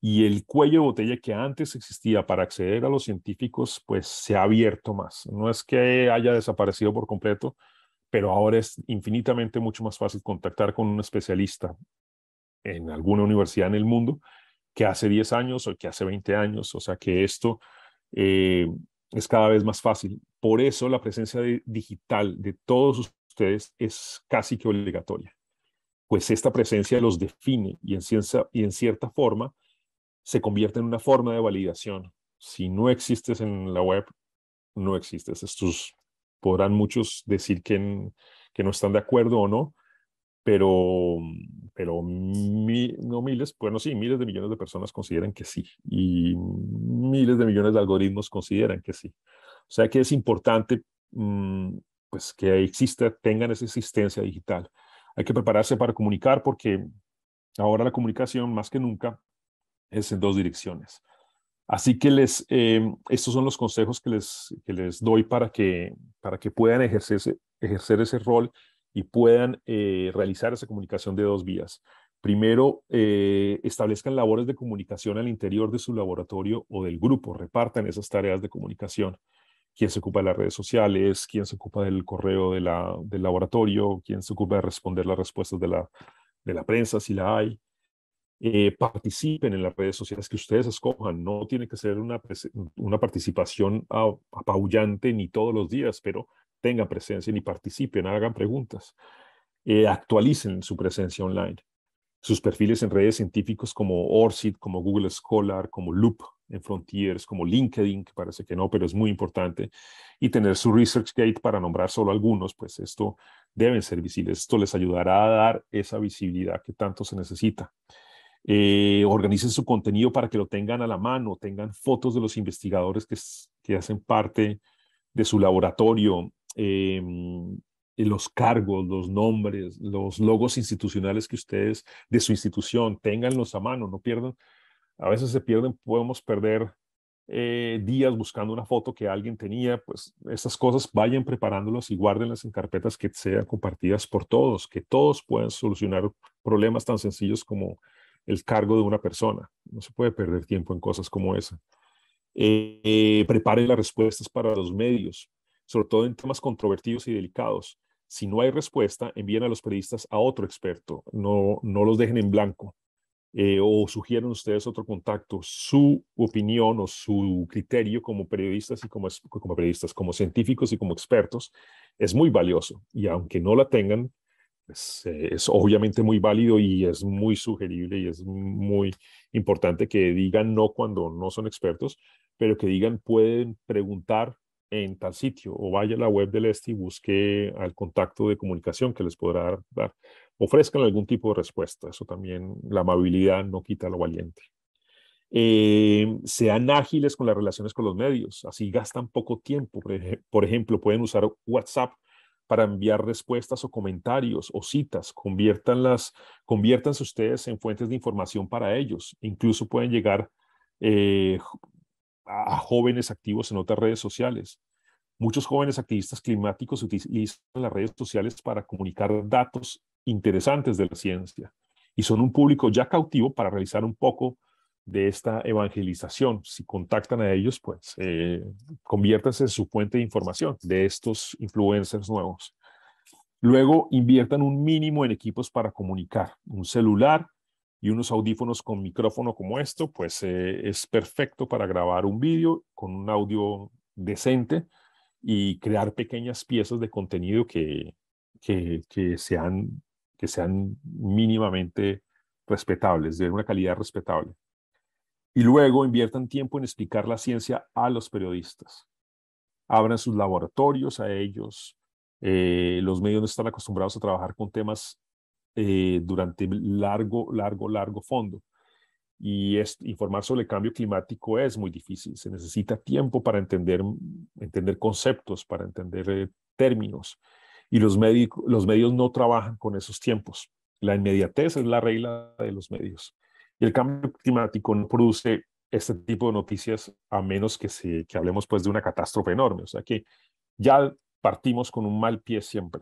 Speaker 2: y el cuello de botella que antes existía para acceder a los científicos, pues se ha abierto más. No es que haya desaparecido por completo, pero ahora es infinitamente mucho más fácil contactar con un especialista en alguna universidad en el mundo que hace 10 años o que hace 20 años, o sea que esto eh, es cada vez más fácil. Por eso la presencia digital de todos ustedes es casi que obligatoria, pues esta presencia los define y en, ciencia, y en cierta forma se convierte en una forma de validación. Si no existes en la web, no existes. Estos podrán muchos decir que, no están de acuerdo o no, pero, pero no miles, bueno, sí, miles de millones de personas consideran que sí y miles de millones de algoritmos consideran que sí. O sea que es importante mm, pues que exista, tengan esa existencia digital. Hay que prepararse para comunicar porque ahora la comunicación más que nunca es en dos direcciones. Así que eh, estos son los consejos que les, doy para que, puedan ejercer ese rol y puedan eh, realizar esa comunicación de dos vías. Primero, eh, establezcan labores de comunicación al interior de su laboratorio o del grupo, repartan esas tareas de comunicación. Quién se ocupa de las redes sociales, quién se ocupa del correo del laboratorio, quién se ocupa de responder las respuestas de la prensa, si la hay, eh, participen en las redes sociales que ustedes escojan. No tiene que ser una, una participación apabullante ni todos los días, pero tengan presencia ni participen, hagan preguntas. Eh, actualicen su presencia online. Sus perfiles en redes científicos como ORCID, como Google Scholar, como Loop en Frontiers, como LinkedIn, que parece que no, pero es muy importante, y tener su ResearchGate para nombrar solo algunos, pues esto deben ser visibles. Esto les ayudará a dar esa visibilidad que tanto se necesita. Eh, organicen su contenido para que lo tengan a la mano, tengan fotos de los investigadores que, hacen parte de su laboratorio, em, eh, los cargos, los nombres, los logos institucionales que ustedes de su institución, tenganlos a mano, no pierdan. A veces se pierden, podemos perder eh, días buscando una foto que alguien tenía, pues esas cosas vayan preparándolas y guárdenlas en carpetas que sean compartidas por todos, que todos puedan solucionar problemas tan sencillos como el cargo de una persona. No se puede perder tiempo en cosas como esa. Eh, eh, prepare las respuestas para los medios, sobre todo en temas controvertidos y delicados. Si no hay respuesta, envíen a los periodistas a otro experto, no, no los dejen en blanco. Eh, o sugieren ustedes otro contacto, su opinión o su criterio como periodistas y como, como periodistas, como científicos y como expertos es muy valioso y aunque no la tengan, eh, es obviamente muy válido y es muy sugerible y es muy importante que digan no cuando no son expertos, pero que digan pueden preguntar en tal sitio o vaya a la web del este y busque al contacto de comunicación que les podrá dar. Ofrezcan algún tipo de respuesta. Eso también, la amabilidad no quita lo valiente. Eh, sean ágiles con las relaciones con los medios, así gastan poco tiempo. Por ejemplo, pueden usar WhatsApp para enviar respuestas o comentarios o citas. Conviértanlas, conviértanse ustedes en fuentes de información para ellos. Incluso pueden llegar eh, a jóvenes activos en otras redes sociales. Muchos jóvenes activistas climáticos utilizan las redes sociales para comunicar datos interesantes de la ciencia y son un público ya cautivo para realizar un poco de esta evangelización. Si contactan a ellos, pues eh, conviértanse en su fuente de información de estos influencers nuevos. Luego, inviertan un mínimo en equipos para comunicar. Un celular y unos audífonos con micrófono como esto, pues eh, es perfecto para grabar un vídeo con un audio decente y crear pequeñas piezas de contenido que, que sean, que sean mínimamente respetables, de una calidad respetable. Y luego inviertan tiempo en explicar la ciencia a los periodistas. Abran sus laboratorios a ellos. Eh, los medios no están acostumbrados a trabajar con temas eh, durante largo, largo, largo fondo. Y es, informar sobre el cambio climático es muy difícil. Se necesita tiempo para entender, entender conceptos, para entender eh, términos. Y los, los medios no trabajan con esos tiempos. La inmediatez es la regla de los medios. Y el cambio climático no produce este tipo de noticias a menos que, hablemos pues de una catástrofe enorme. O sea que ya partimos con un mal pie siempre.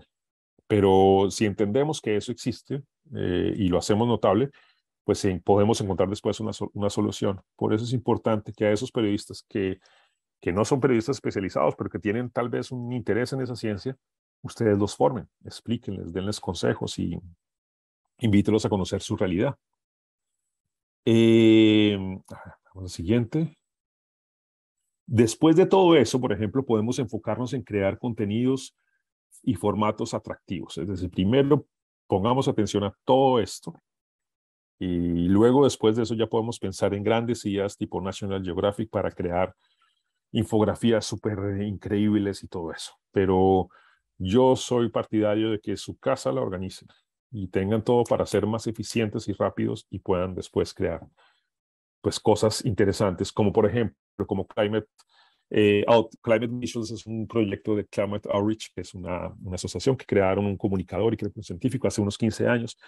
Speaker 2: Pero si entendemos que eso existe eh, y lo hacemos notable, pues eh, podemos encontrar después una, solución. Por eso es importante que a esos periodistas que, no son periodistas especializados, pero que tienen tal vez un interés en esa ciencia, ustedes los formen, explíquenles, denles consejos y invítelos a conocer su realidad. Eh, siguiente. Después de todo eso, por ejemplo, podemos enfocarnos en crear contenidos y formatos atractivos. Es decir, primero pongamos atención a todo esto y luego después de eso ya podemos pensar en grandes ideas tipo National Geographic para crear infografías súper increíbles y todo eso. Pero yo soy partidario de que su casa la organice y tengan todo para ser más eficientes y rápidos y puedan después crear pues cosas interesantes, como por ejemplo, como Climate, eh, Out, Climate Missions es un proyecto de Climate Outreach, que es una, una asociación que crearon un comunicador y un científico hace unos 15 años,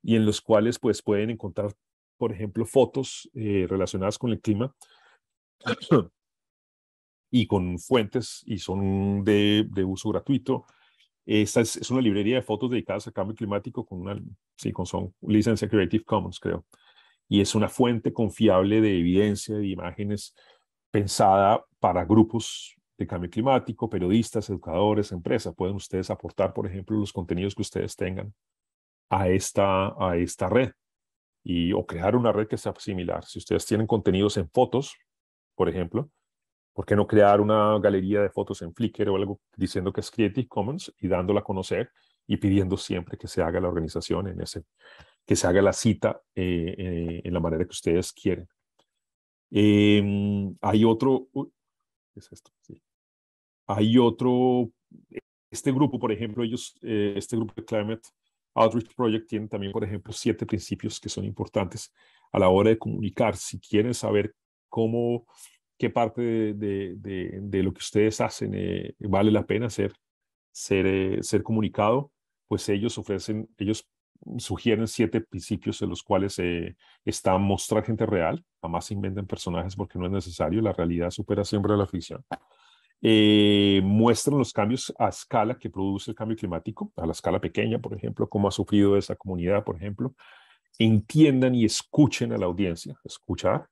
Speaker 2: y en los cuales pues pueden encontrar, por ejemplo, fotos eh, relacionadas con el clima y con fuentes y son de, de uso gratuito esta es, una librería de fotos dedicadas al cambio climático con una con licencia Creative Commons, creo. Y es una fuente confiable de evidencia de imágenes pensada para grupos de cambio climático, periodistas, educadores, empresas. Pueden ustedes aportar, por ejemplo, los contenidos que ustedes tengan a esta, a esta red y, o crear una red que sea similar. Si ustedes tienen contenidos en fotos, por ejemplo, ¿Por qué no crear una galería de fotos en Flickr o algo diciendo que es Creative Commons y dándola a conocer y pidiendo siempre que se haga la organización en ese, que se haga la cita eh, eh, en la manera que ustedes quieren? Em, hay otro, es esto? Hay otro, este grupo, por ejemplo, ellos, eh, este grupo de Climate Outreach Project tiene también, por ejemplo, siete principios que son importantes a la hora de comunicar. Si quieren saber cómo qué parte de, lo que ustedes hacen eh, vale la pena ser, ser, eh, ser comunicado, pues ellos ofrecen, ellos sugieren siete principios en los cuales eh, está mostrar gente real, jamás inventan personajes porque no es necesario, la realidad supera siempre a la ficción. muestran los cambios a escala que produce el cambio climático, a la escala pequeña, por ejemplo, cómo ha sufrido esa comunidad, por ejemplo. Entiendan y escuchen a la audiencia. Escuchar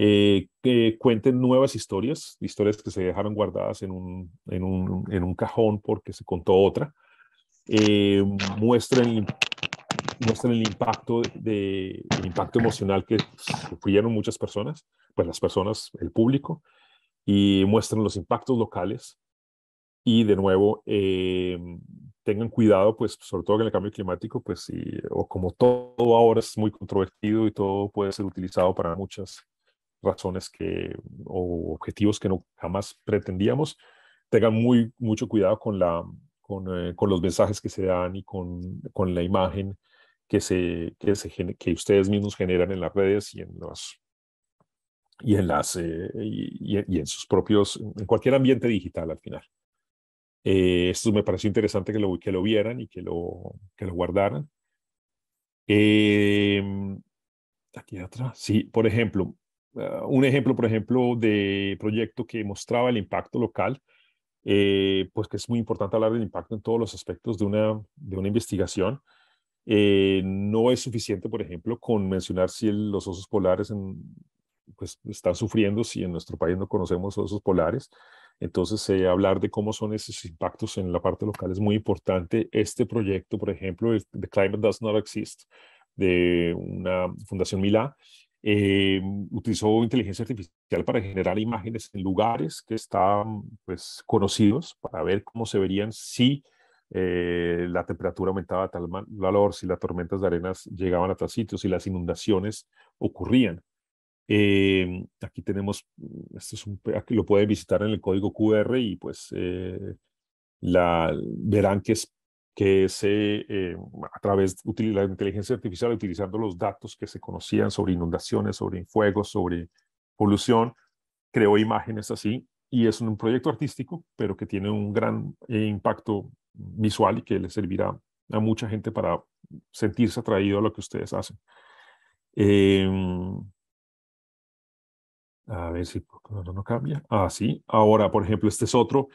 Speaker 2: eh, que cuenten nuevas historias, historias que se dejaron guardadas en un, en un, en un cajón porque se contó otra, muestren, eh, muestren el impacto, de, el impacto emocional que sufrieron muchas personas, pues las personas, el público, y muestren los impactos locales. Y de nuevo, eh, tengan cuidado, pues sobre todo en el cambio climático, pues o como todo ahora es muy controvertido y todo puede ser utilizado para muchas razones que, o objetivos que no jamás pretendíamos. Tengan muy, mucho cuidado con, la, con, eh, con los mensajes que se dan y con, con la imagen que, se, que, se, que ustedes mismos generan en las redes y en los y en las eh, y, en sus propios en cualquier ambiente digital al final eh, esto me pareció interesante que lo que lo vieran y que lo que lo guardaran em, aquí atrás sí por ejemplo Ah, un ejemplo, por ejemplo, de proyecto que mostraba el impacto local, eh, pues que es muy importante hablar del impacto en todos los aspectos de una, investigación. Eh, no es suficiente, por ejemplo, con mencionar si los osos polares pues, están sufriendo, si en nuestro país no conocemos osos polares. Entonces, eh, hablar de cómo son esos impactos en la parte local es muy importante. Este proyecto, por ejemplo, The Climate Does Not Exist, de una Fundación Milá, eh, utilizó inteligencia artificial para generar imágenes en lugares que estaban pues, conocidos para ver cómo se verían si eh, la temperatura aumentaba a tal valor, si las tormentas de arenas llegaban a tal sitio, si las inundaciones ocurrían. Eh, aquí tenemos, esto es un, aquí lo pueden visitar en el código QR y pues la, verán que es que se, eh, eh, a través de la inteligencia artificial, utilizando los datos que se conocían sobre inundaciones, sobre fuegos, sobre polución, creó imágenes así. Y es un proyecto artístico, pero que tiene un gran eh, impacto visual y que le servirá a mucha gente para sentirse atraído a lo que ustedes hacen. Em, a ver si no cambia. Ah, sí. Ahora, por ejemplo, este es otro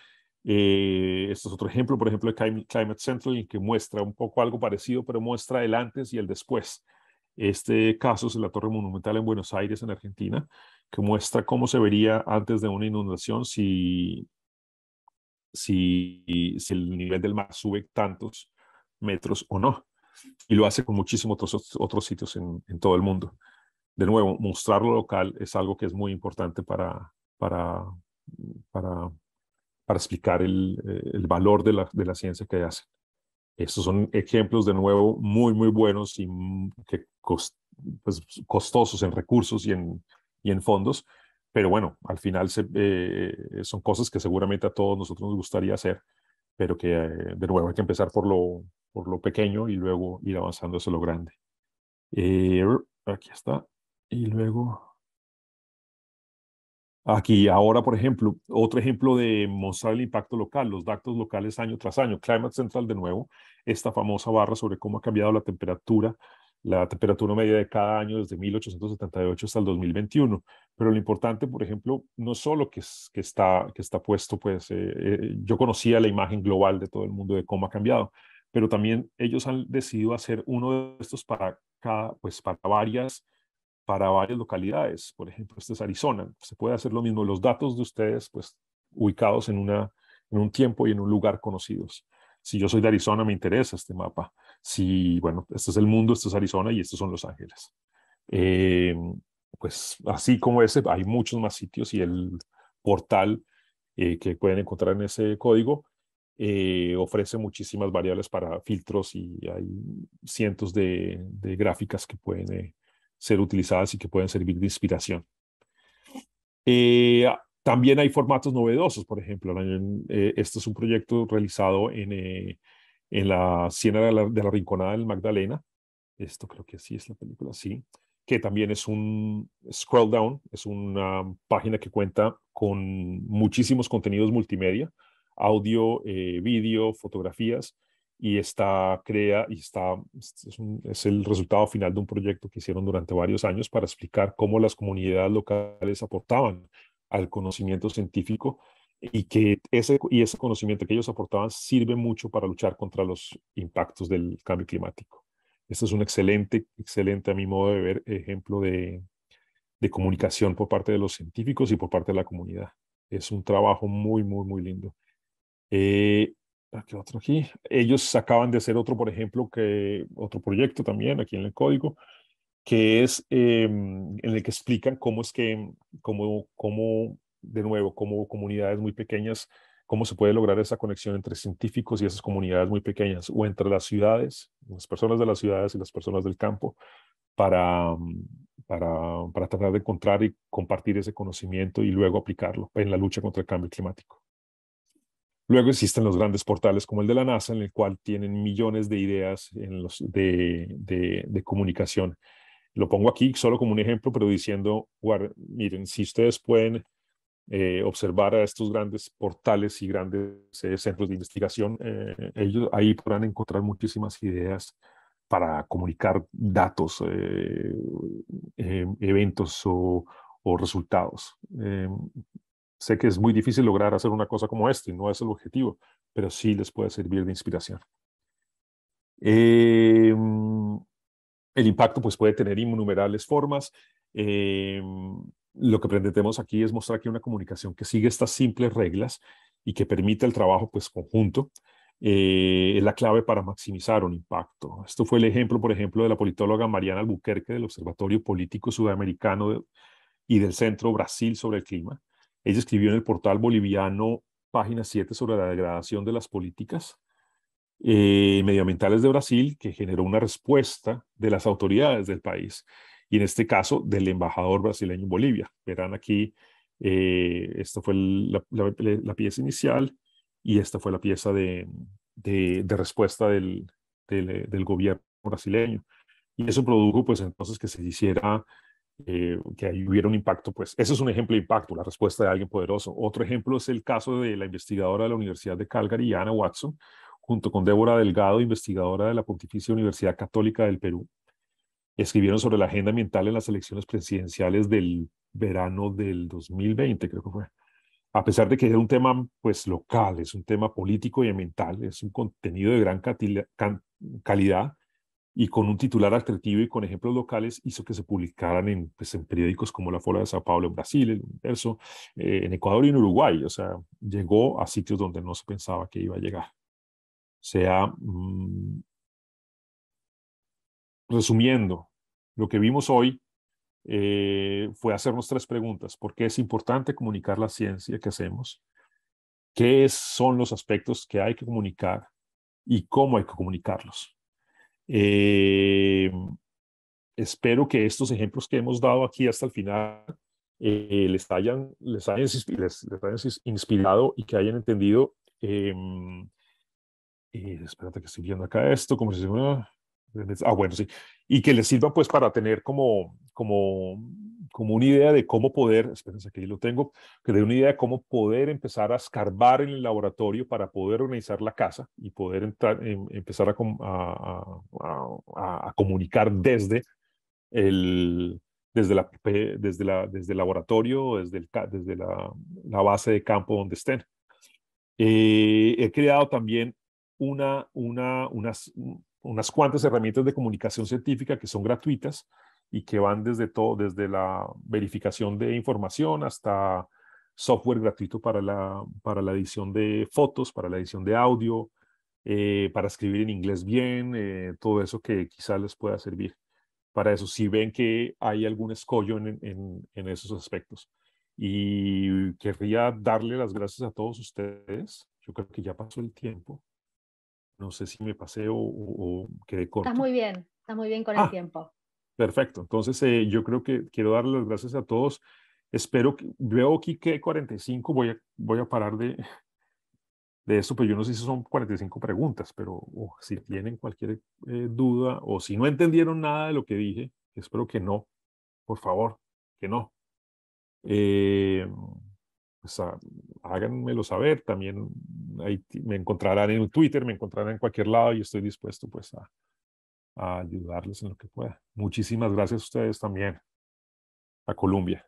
Speaker 2: eh, este es otro ejemplo, por ejemplo, de Climate Central, que muestra un poco algo parecido, pero muestra el antes y el después. Este caso es la Torre Monumental en Buenos Aires, en Argentina, que muestra cómo se vería antes de una inundación si, si, si el nivel del mar sube tantos metros o no. Y lo hace con muchísimos otros, otros sitios en, todo el mundo. De nuevo, mostrar lo local es algo que es muy importante para, para, para para explicar eh, el, valor de la, de la, ciencia que hacen. Estos son ejemplos, de nuevo, muy, muy buenos y mm, que pues, costosos en recursos y en, y en fondos, pero bueno, al final se, eh, son cosas que seguramente a todos nosotros nos gustaría hacer, pero que eh, de nuevo hay que empezar por lo, por lo pequeño y luego ir avanzando hacia lo grande. aquí está. Y luego, Aquí, ahora, por ejemplo, otro ejemplo de mostrar el impacto local, los datos locales año tras año. Climate Central, de nuevo, esta famosa barra sobre cómo ha cambiado la temperatura, la temperatura media de cada año desde 1878 hasta el 2021. Pero lo importante, por ejemplo, no solo que, que, está, que está puesto, pues eh, eh, yo conocía la imagen global de todo el mundo de cómo ha cambiado, pero también ellos han decidido hacer uno de estos para, cada, pues, para varias para varias localidades. Por ejemplo, este es Arizona. Se puede hacer lo mismo. Los datos de ustedes, pues, ubicados en, una, en un tiempo y en un lugar conocidos. Si yo soy de Arizona, me interesa este mapa. Si, bueno, este es el mundo, este es Arizona y estos son Los Ángeles. Eh, pues así como ese, hay muchos más sitios y el portal eh, que pueden encontrar en ese código eh, ofrece muchísimas variables para filtros y hay cientos de gráficas que pueden ser utilizadas y que puedan servir de inspiración. Eh, también hay formatos novedosos, por ejemplo, eh, esto este es un proyecto realizado en, eh, la Siena de, la, Rinconada del Magdalena, esto creo que así es la película, sí, que también es un scroll down, es una página que cuenta con muchísimos contenidos multimedia, audio, vídeo, fotografías, y esta crea y está es, el resultado final de un proyecto que hicieron durante varios años para explicar cómo las comunidades locales aportaban al conocimiento científico y que ese y ese conocimiento que ellos aportaban sirve mucho para luchar contra los impactos del cambio climático. Este es un excelente excelente a mi modo de ver ejemplo de de comunicación por parte de los científicos y por parte de la comunidad. Es un trabajo muy, muy, muy lindo. Eh, ¿Qué otro aquí? Ellos acaban de hacer otro, por ejemplo, que otro proyecto también aquí en el código, que es em, en el que explican cómo es que, cómo, cómo, de nuevo, como comunidades muy pequeñas, cómo se puede lograr esa conexión entre científicos y esas comunidades muy pequeñas, o entre las ciudades, las personas de las ciudades y las personas del campo, para, para, para tratar de encontrar y compartir ese conocimiento y luego aplicarlo en la lucha contra el cambio climático. Luego existen los grandes portales como el de la NASA, en el cual tienen millones de ideas en los de, comunicación. Lo pongo aquí solo como un ejemplo, pero diciendo, miren, si ustedes pueden eh, observar a estos grandes portales y grandes eh, centros de investigación, eh, ellos ahí podrán encontrar muchísimas ideas para comunicar datos, eventos o, o resultados. Em, Sé que es muy difícil lograr hacer una cosa como esta y no es el objetivo, pero sí les puede servir de inspiración. Em, el impacto pues, puede tener innumerables formas. Em, lo que pretendemos aquí es mostrar que una comunicación que sigue estas simples reglas y que permita el trabajo pues, conjunto eh, es la clave para maximizar un impacto. Esto fue el ejemplo, por ejemplo, de la politóloga Mariana Albuquerque del Observatorio Político Sudamericano y del Centro Brasil sobre el Clima, ella escribió en el portal boliviano, página 7, sobre la degradación de las políticas eh, medioambientales de Brasil, que generó una respuesta de las autoridades del país, y en este caso del embajador brasileño en Bolivia. Verán aquí, eh, esta fue la, pieza inicial y esta fue la pieza de, respuesta del, del, gobierno brasileño. Y eso produjo, pues entonces, que se hiciera eh, que ahí hubiera un impacto, pues eso es un ejemplo de impacto, la respuesta de alguien poderoso. Otro ejemplo es el caso de la investigadora de la Universidad de Calgary, Anna Watson, junto con Débora Delgado, investigadora de la Pontificia Universidad Católica del Perú. Escribieron sobre la agenda ambiental en las elecciones presidenciales del verano del 2020, creo que fue. A pesar de que era un tema pues local, es un tema político y ambiental, es un contenido de gran calidad, y con un titular atractivo y con ejemplos locales hizo que se publicaran pues, en, periódicos como La Fola de Sao Paulo en Brasil, El Universo, eh, en Ecuador y en Uruguay. O sea, llegó a sitios donde no se pensaba que iba a llegar. O sea, mm, resumiendo, lo que vimos hoy eh, fue hacernos tres preguntas. ¿Por qué es importante comunicar la ciencia que hacemos? ¿Qué son los aspectos que hay que comunicar? ¿Y cómo hay que comunicarlos? Eh, espero que estos ejemplos que hemos dado aquí hasta el final eh, les, hayan, les, hayan, les, inspirado y que hayan entendido. Em, eh, espérate que estoy viendo acá esto, Ah, bueno, sí. Y que les sirva pues para tener como, como como una idea de cómo poder, espérense que ahí lo tengo, que de una idea de cómo poder empezar a escarbar en el laboratorio para poder organizar la casa y poder em, empezar a, comunicar desde el, desde, la, desde, la, desde el laboratorio, desde, desde la, base de campo donde estén. Eh, he creado también una, unas, unas cuantas herramientas de comunicación científica que son gratuitas y que van desde todo, desde la verificación de información hasta software gratuito para la, para la edición de fotos, para la edición de audio, eh, para escribir en inglés bien, eh, todo eso que quizás les pueda servir para eso, si ven que hay algún escollo en, en, esos aspectos. Y querría darle las gracias a todos ustedes. Yo creo que ya pasó el tiempo. No sé si me pasé o, quedé corto. Está
Speaker 1: muy bien, está muy bien con el ah. tiempo.
Speaker 2: Perfecto. Entonces, eh, yo creo que quiero darle las gracias a todos. Espero que veo aquí que 45, voy a, voy a parar de, de esto, pero pues yo no sé si son 45 preguntas, pero si tienen cualquier eh, duda o si no entendieron nada de lo que dije, espero que no, por favor, que no. Eh, pues, ah, háganmelo saber, también me encontrarán en Twitter, me encontrarán en cualquier lado y estoy dispuesto pues a, a ayudarles en lo que pueda. Muchísimas gracias a ustedes también, a Colombia.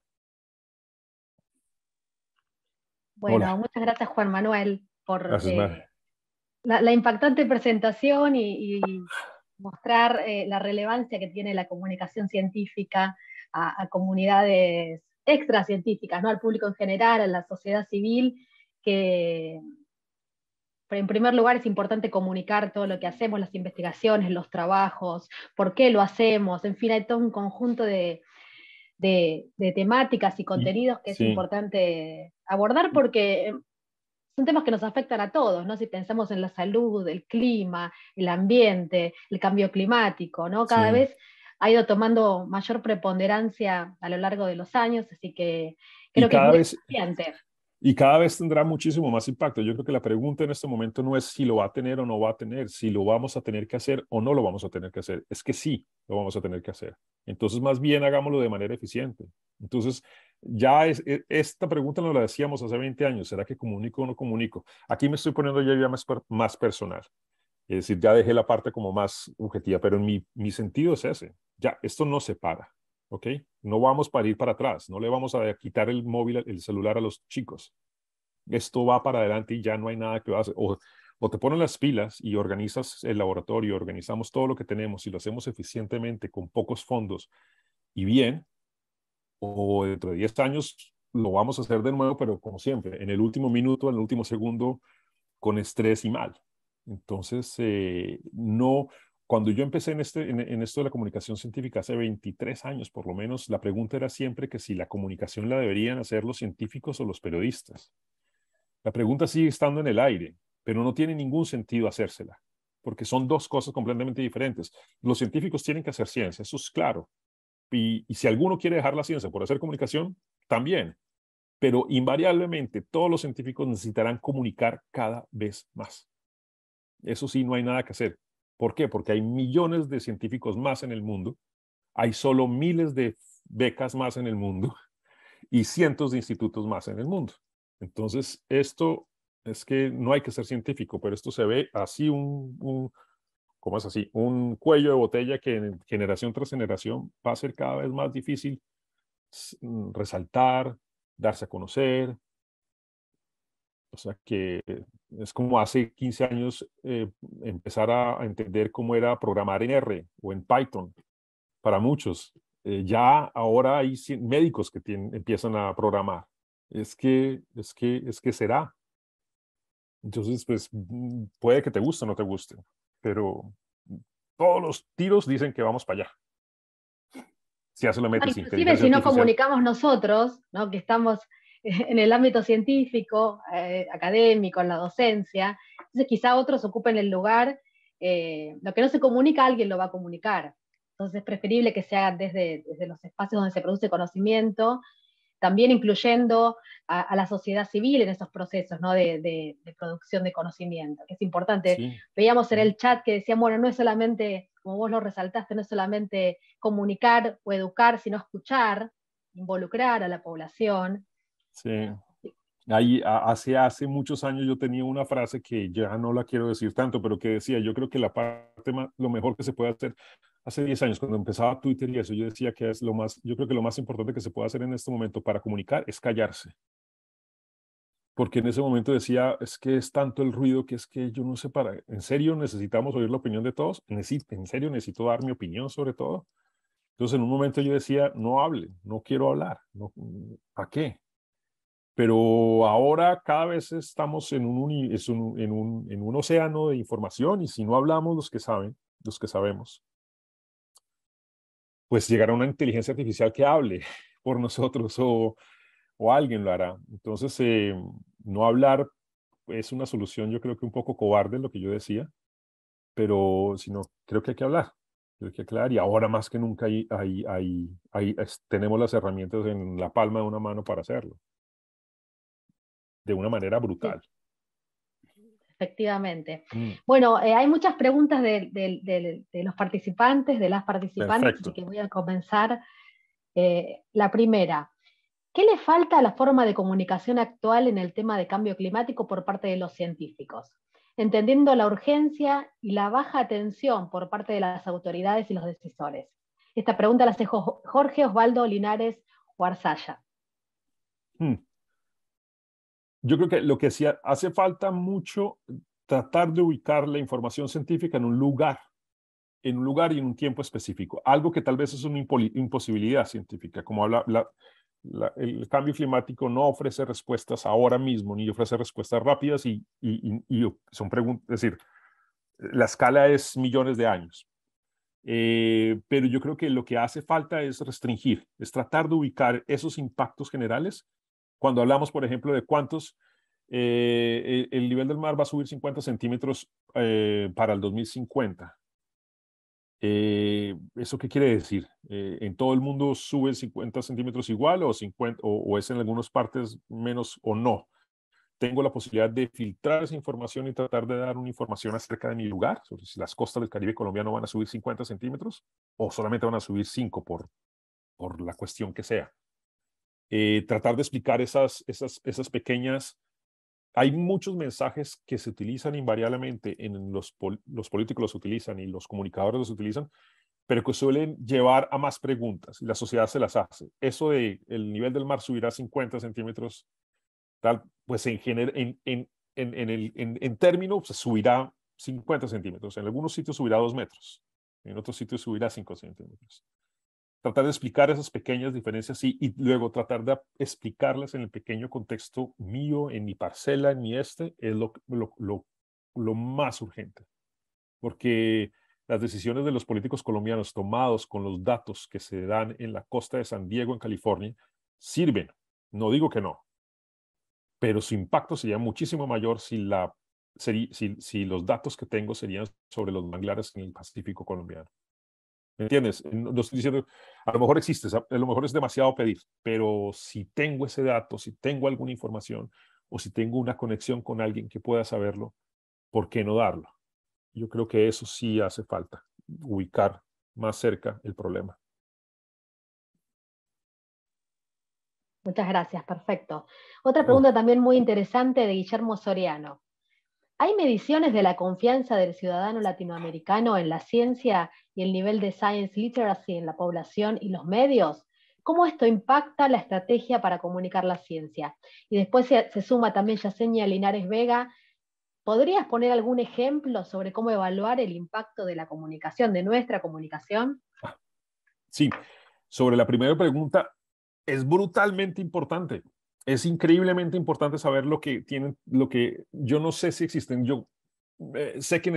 Speaker 1: Bueno, muchas gracias Juan Manuel por eh, la, impactante presentación y, mostrar eh, la relevancia que tiene la comunicación científica a, comunidades extracientíficas, ¿no? al público en general, a la sociedad civil, que, pero en primer lugar, es importante comunicar todo lo que hacemos, las investigaciones, los trabajos, por qué lo hacemos, en fin, hay todo un conjunto de, temáticas y contenidos que es importante abordar porque eh, son temas que nos afectan a todos, ¿no? Si pensamos en la salud, el clima, el ambiente, el cambio climático, ¿no? Cada vez ha ido tomando mayor preponderancia a lo largo de los años, así que
Speaker 2: creo que es muy y cada vez tendrá muchísimo más impacto. Yo creo que la pregunta en este momento no es si lo va a tener o no va a tener, si lo vamos a tener que hacer o no lo vamos a tener que hacer, es que sí lo vamos a tener que hacer. Entonces, más bien hagámoslo de manera eficiente. Entonces, ya e, esta pregunta nos la decíamos hace 20 años, ¿será que comunico o no comunico? Aquí me estoy poniendo ya, más, personal. Es decir, ya dejé la parte como más objetiva, pero en mi, mi sentido es ese. Ya, esto no se para. ¿ok? No vamos para ir para atrás, no le vamos a quitar el móvil, el celular a los chicos. Esto va para adelante y ya no hay nada que hacer. O, te ponen las pilas y organizas el laboratorio, organizamos todo lo que tenemos y lo hacemos eficientemente con pocos fondos y bien, o dentro de 10 años lo vamos a hacer de nuevo, pero como siempre, en el último minuto, en el último segundo, con estrés y mal. Entonces, eh, no, cuando yo empecé este, en, esto de la comunicación científica hace 23 años, por lo menos, la pregunta era siempre que si la comunicación la deberían hacer los científicos o los periodistas. La pregunta sigue estando en el aire, pero no tiene ningún sentido hacérsela, porque son dos cosas completamente diferentes. Los científicos tienen que hacer ciencia, eso es claro. y si alguno quiere dejar la ciencia por hacer comunicación, también. Pero invariablemente todos los científicos necesitarán comunicar cada vez más. Eso sí, no hay nada que hacer. ¿Por qué? Porque hay millones de científicos más en el mundo, hay solo miles de becas más en el mundo y cientos de institutos más en el mundo. Entonces, esto es que no hay que ser científico, pero esto se ve así un, es así? Un cuello de botella que en generación tras generación va a ser cada vez más difícil mm, resaltar, darse a conocer, o sea que es como hace 15 años eh, empezar a, entender cómo era programar en R o en Python para muchos. Eh, ya ahora hay médicos que empiezan a programar. Es que, es que, es que será. Entonces, pues mm, puede que te guste o no te guste, pero todos los tiros dicen que vamos para allá. Si hace lo ah, metes, si no comunicamos
Speaker 1: nosotros, ¿no? que estamos en el ámbito científico, eh, académico, en la docencia. Entonces quizá otros ocupen el lugar, eh, lo que no se comunica alguien lo va a comunicar. Entonces es preferible que se haga desde, desde los espacios donde se produce conocimiento, también incluyendo a, la sociedad civil en esos procesos ¿no? de, producción de conocimiento, que es importante. Veíamos en el chat que decían, bueno, no es solamente, como vos lo resaltaste, no es solamente comunicar o educar, sino escuchar, involucrar a la población,
Speaker 2: Sí. Ahí, hace, hace muchos años yo tenía una frase que ya no la quiero decir tanto, pero que decía, yo creo que la parte más, lo mejor que se puede hacer hace 10 años, cuando empezaba Twitter y eso, yo decía que es lo más, yo creo que lo más importante que se puede hacer en este momento para comunicar es callarse. Porque en ese momento decía, es que es tanto el ruido que es que yo no sé para, ¿en serio necesitamos oír la opinión de todos? ¿En serio necesito dar mi opinión sobre todo? Entonces en un momento yo decía, no hable, no quiero hablar, ¿a qué? pero ahora cada vez estamos en un, en, un, océano de información y si no hablamos los que saben, los que sabemos, pues llegará una inteligencia artificial que hable por nosotros o, alguien lo hará. Entonces, eh, no hablar es una solución yo creo que un poco cobarde, lo que yo decía, pero sino creo que hay que hablar, creo que hay que hablar y ahora más que nunca tenemos las herramientas en la palma de una mano para hacerlo de una manera brutal.
Speaker 1: Efectivamente. Mm. Bueno, eh, hay muchas preguntas de, los participantes, de las participantes, así que voy a comenzar. Eh, la primera, ¿qué le falta a la forma de comunicación actual en el tema de cambio climático por parte de los científicos? Entendiendo la urgencia y la baja atención por parte de las autoridades y los decisores. Esta pregunta la hace Jorge Osvaldo Linares Guarzaya.
Speaker 2: Mm yo creo que lo que hacía hace falta mucho tratar de ubicar la información científica en un lugar, en un lugar y en un tiempo específico, algo que tal vez es una imposibilidad científica, como habla el cambio climático no ofrece respuestas ahora mismo, ni ofrece respuestas rápidas y, son preguntas, es decir, la escala es millones de años. Eh, pero yo creo que lo que hace falta es restringir, es tratar de ubicar esos impactos generales cuando hablamos, por ejemplo, de cuántos, eh, el, nivel del mar va a subir 50 centímetros eh, para el 2050. Eh, ¿Eso qué quiere decir? ¿En todo el mundo sube 50 centímetros igual o, o, es en algunas partes menos o no? Tengo la posibilidad de filtrar esa información y tratar de dar una información acerca de mi lugar, sobre si las costas del Caribe colombiano van a subir 50 centímetros o solamente van a subir 5 por, por la cuestión que sea. Eh, tratar de explicar esas, esas, esas pequeñas... Hay muchos mensajes que se utilizan invariablemente, en los, los políticos los utilizan y los comunicadores los utilizan, pero que suelen llevar a más preguntas y la sociedad se las hace. Eso de el nivel del mar subirá 50 centímetros, tal, pues en, términos en, en, en, en, pues, subirá 50 centímetros, en algunos sitios subirá 2 metros, en otros sitios subirá 5 centímetros tratar de explicar esas pequeñas diferencias y, luego tratar de explicarlas en el pequeño contexto mío, en mi parcela, en mi este, es lo, lo, más urgente. Porque las decisiones de los políticos colombianos tomados con los datos que se dan en la costa de San Diego, en California, sirven. No digo que no, pero su impacto sería muchísimo mayor si, la, si los datos que tengo serían sobre los manglares en el Pacífico colombiano. ¿Me entiendes? estoy diciendo, a lo mejor existe, a lo mejor es demasiado pedir, pero si tengo ese dato, si tengo alguna información o si tengo una conexión con alguien que pueda saberlo, ¿por qué no darlo? Yo creo que eso sí hace falta, ubicar más cerca el problema.
Speaker 1: Muchas gracias, perfecto. Otra pregunta también muy interesante de Guillermo Soriano. ¿Hay mediciones de la confianza del ciudadano latinoamericano en la ciencia y el nivel de science literacy en la población y los medios? ¿Cómo esto impacta la estrategia para comunicar la ciencia? Y después se, suma también Yaseña Linares Vega. ¿Podrías poner algún ejemplo sobre cómo evaluar el impacto de la comunicación, de nuestra comunicación?
Speaker 2: Sí, sobre la primera pregunta, es brutalmente importante es increíblemente importante saber lo que tienen, lo que yo no sé si existen. Yo eh, sé que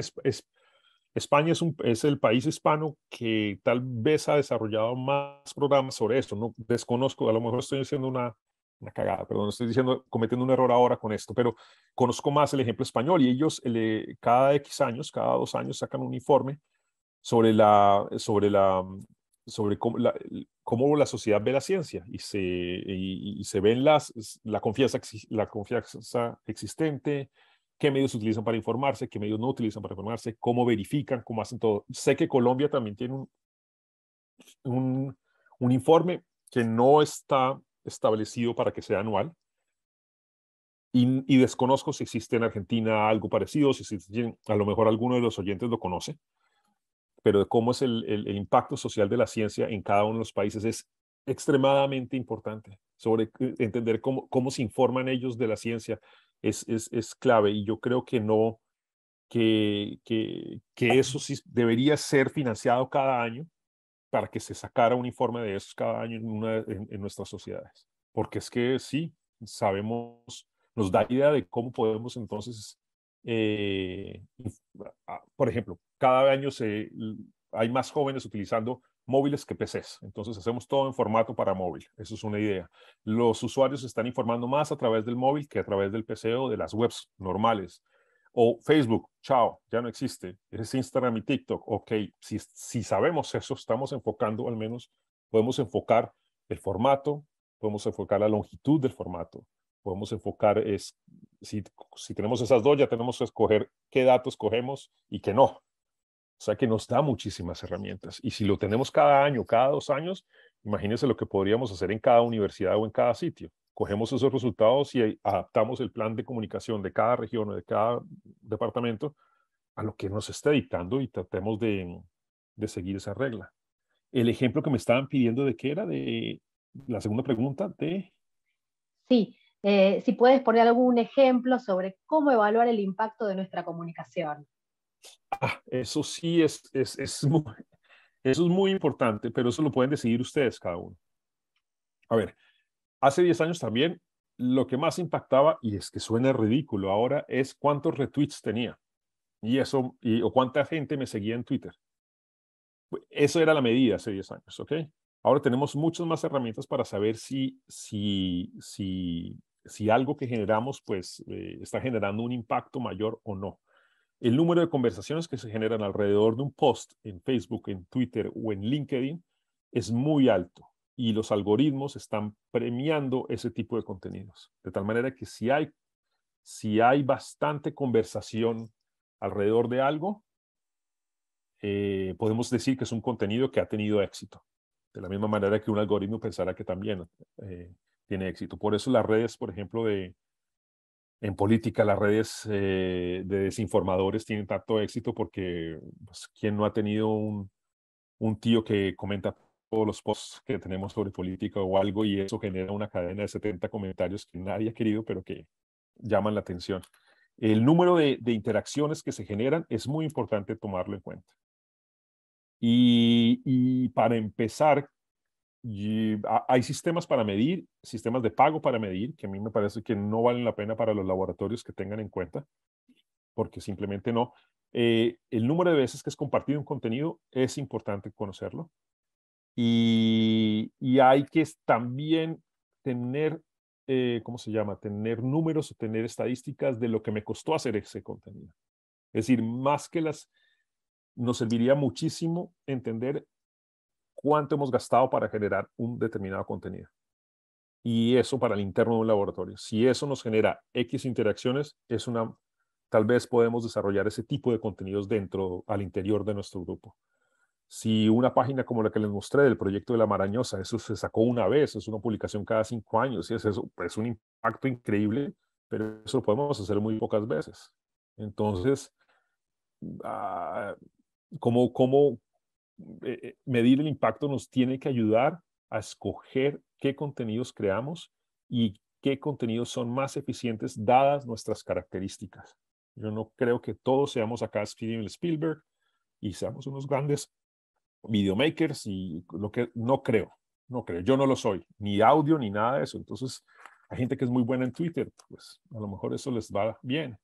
Speaker 2: España es, un, el país hispano que tal vez ha desarrollado más programas sobre esto. No desconozco, a lo mejor estoy haciendo una, una cagada, perdón, estoy diciendo, cometiendo un error ahora con esto, pero conozco más el ejemplo español y ellos eh, cada X años, cada dos años sacan un informe sobre la, sobre la sobre cómo la, sociedad ve la ciencia y se, y, ven las, la, confianza, la confianza existente, qué medios utilizan para informarse, qué medios no utilizan para informarse, cómo verifican, cómo hacen todo. Sé que Colombia también tiene un, un, informe que no está establecido para que sea anual. Y, desconozco si existe en Argentina algo parecido, si a lo mejor alguno de los oyentes lo conoce pero de cómo es el, el, impacto social de la ciencia en cada uno de los países es extremadamente importante. Sobre entender cómo, cómo se informan ellos de la ciencia es, es, es clave y yo creo que no, que, que, que, eso sí debería ser financiado cada año para que se sacara un informe de eso cada año en, una, en, nuestras sociedades. Porque es que sí, sabemos, nos da idea de cómo podemos entonces, eh, por ejemplo, cada año se, hay más jóvenes utilizando móviles que PCs. Entonces hacemos todo en formato para móvil. Eso es una idea. Los usuarios se están informando más a través del móvil que a través del PC o de las webs normales. O Facebook, chao, ya no existe. Es Instagram y TikTok. Ok, si, si sabemos eso, estamos enfocando al menos, podemos enfocar el formato, podemos enfocar la longitud del formato, podemos enfocar, es, si, si tenemos esas dos, ya tenemos que escoger qué datos cogemos y qué no o sea que nos da muchísimas herramientas. Y si lo tenemos cada año, cada dos años, imagínense lo que podríamos hacer en cada universidad o en cada sitio. Cogemos esos resultados y adaptamos el plan de comunicación de cada región o de cada departamento a lo que nos esté dictando y tratemos de, de seguir esa regla. El ejemplo que me estaban pidiendo de qué era de la segunda pregunta de...
Speaker 1: Sí, eh, si puedes poner algún ejemplo sobre cómo evaluar el impacto de nuestra comunicación.
Speaker 2: Ah, eso sí es, es, muy, eso es muy importante, pero eso lo pueden decidir ustedes cada uno. A ver, hace 10 años también lo que más impactaba, y es que suena ridículo ahora, es cuántos retweets tenía. Y eso, o cuánta gente me seguía en Twitter. Eso era la medida hace 10 años, ¿ok? Ahora tenemos muchas más herramientas para saber si, si, algo que generamos, pues, eh, está generando un impacto mayor o no. El número de conversaciones que se generan alrededor de un post en Facebook, en Twitter o en LinkedIn es muy alto y los algoritmos están premiando ese tipo de contenidos. De tal manera que si hay, si hay bastante conversación alrededor de algo, eh, podemos decir que es un contenido que ha tenido éxito. De la misma manera que un algoritmo pensará que también eh, tiene éxito. Por eso las redes, por ejemplo, de, en política las redes eh, de desinformadores tienen tanto éxito porque pues, ¿quién no ha tenido un, tío que comenta todos los posts que tenemos sobre política o algo y eso genera una cadena de 70 comentarios que nadie ha querido pero que llaman la atención? El número de, interacciones que se generan es muy importante tomarlo en cuenta. y para empezar, y hay sistemas para medir, sistemas de pago para medir, que a mí me parece que no valen la pena para los laboratorios que tengan en cuenta, porque simplemente no. Eh, el número de veces que es compartido un contenido es importante conocerlo. Y, hay que también tener, eh, ¿cómo se llama? Tener números, o tener estadísticas de lo que me costó hacer ese contenido. Es decir, más que las, nos serviría muchísimo entender cuánto hemos gastado para generar un determinado contenido. Y eso para el interno de un laboratorio. Si eso nos genera X interacciones, es una, tal vez podemos desarrollar ese tipo de contenidos dentro, al interior de nuestro grupo. Si una página como la que les mostré del proyecto de la Marañosa, eso se sacó una vez, es una publicación cada cinco años, y es, eso, es un impacto increíble, pero eso lo podemos hacer muy pocas veces. Entonces, como ah, cómo eh, eh, medir el impacto nos tiene que ayudar a escoger qué contenidos creamos y qué contenidos son más eficientes dadas nuestras características. Yo no creo que todos seamos acá Steven Spielberg y seamos unos grandes videomakers y lo que no creo, no creo, yo no lo soy, ni audio ni nada de eso. Entonces, hay gente que es muy buena en Twitter, pues a lo mejor eso les va bien.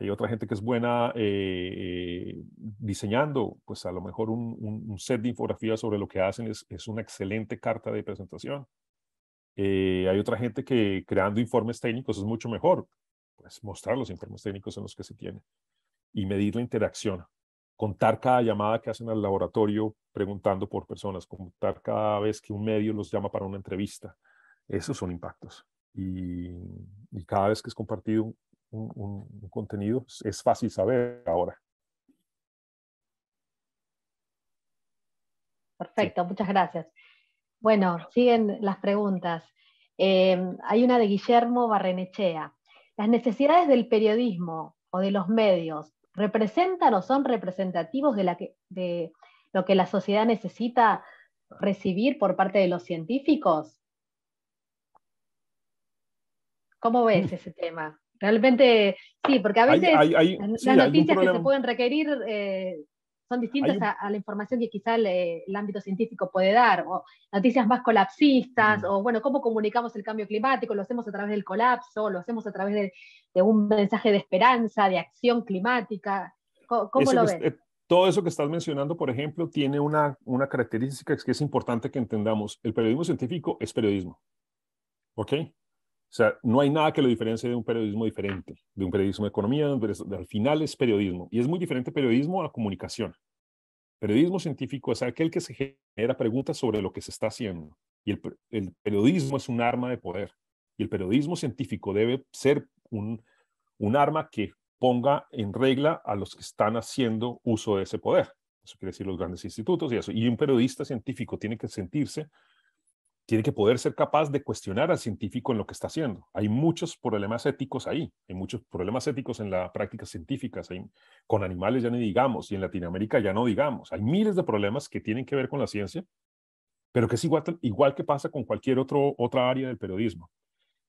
Speaker 2: Hay otra gente que es buena eh, eh, diseñando, pues a lo mejor un, set de infografías sobre lo que hacen es, una excelente carta de presentación. Eh, hay otra gente que creando informes técnicos es mucho mejor, pues mostrar los informes técnicos en los que se tiene y medir la interacción. Contar cada llamada que hacen al laboratorio preguntando por personas, contar cada vez que un medio los llama para una entrevista. Esos son impactos. Y, y cada vez que es compartido un, contenido, es fácil saber ahora.
Speaker 1: Perfecto, muchas gracias. Bueno, siguen las preguntas. Em, hay una de Guillermo Barrenechea. ¿Las necesidades del periodismo o de los medios representan o son representativos de, de lo que la sociedad necesita recibir por parte de los científicos? ¿Cómo ves mm. ese tema? realmente sí, porque a veces las noticias que se pueden requerir eh, son distintas a, la información que quizá eh, el, ámbito científico puede dar, o noticias más colapsistas, o bueno, cómo comunicamos el cambio climático, lo hacemos a través del colapso, lo hacemos a través de, un mensaje de esperanza, de acción climática. ¿Cómo, lo ves?
Speaker 2: Eh, todo eso que estás mencionando, por ejemplo, tiene una, una característica que es importante que entendamos. El periodismo científico es periodismo. ¿Ok? O sea, no hay nada que lo diferencie de un periodismo diferente, de un periodismo de economía, al final es periodismo. Y es muy diferente periodismo a la comunicación. Periodismo científico es aquel que se genera preguntas sobre lo que se está haciendo. Y el, periodismo es un arma de poder. Y el periodismo científico debe ser un, un arma que ponga en regla a los que están haciendo uso de ese poder. Eso quiere decir los grandes institutos y eso. Y un periodista científico tiene que sentirse tiene que poder ser capaz de cuestionar al científico en lo que está haciendo. Hay muchos problemas éticos ahí, hay muchos problemas éticos en la práctica científica, con animales ya ni digamos, y en Latinoamérica ya no digamos. Hay miles de problemas que tienen que ver con la ciencia, pero que es igual, que pasa con cualquier otro, otra área del periodismo.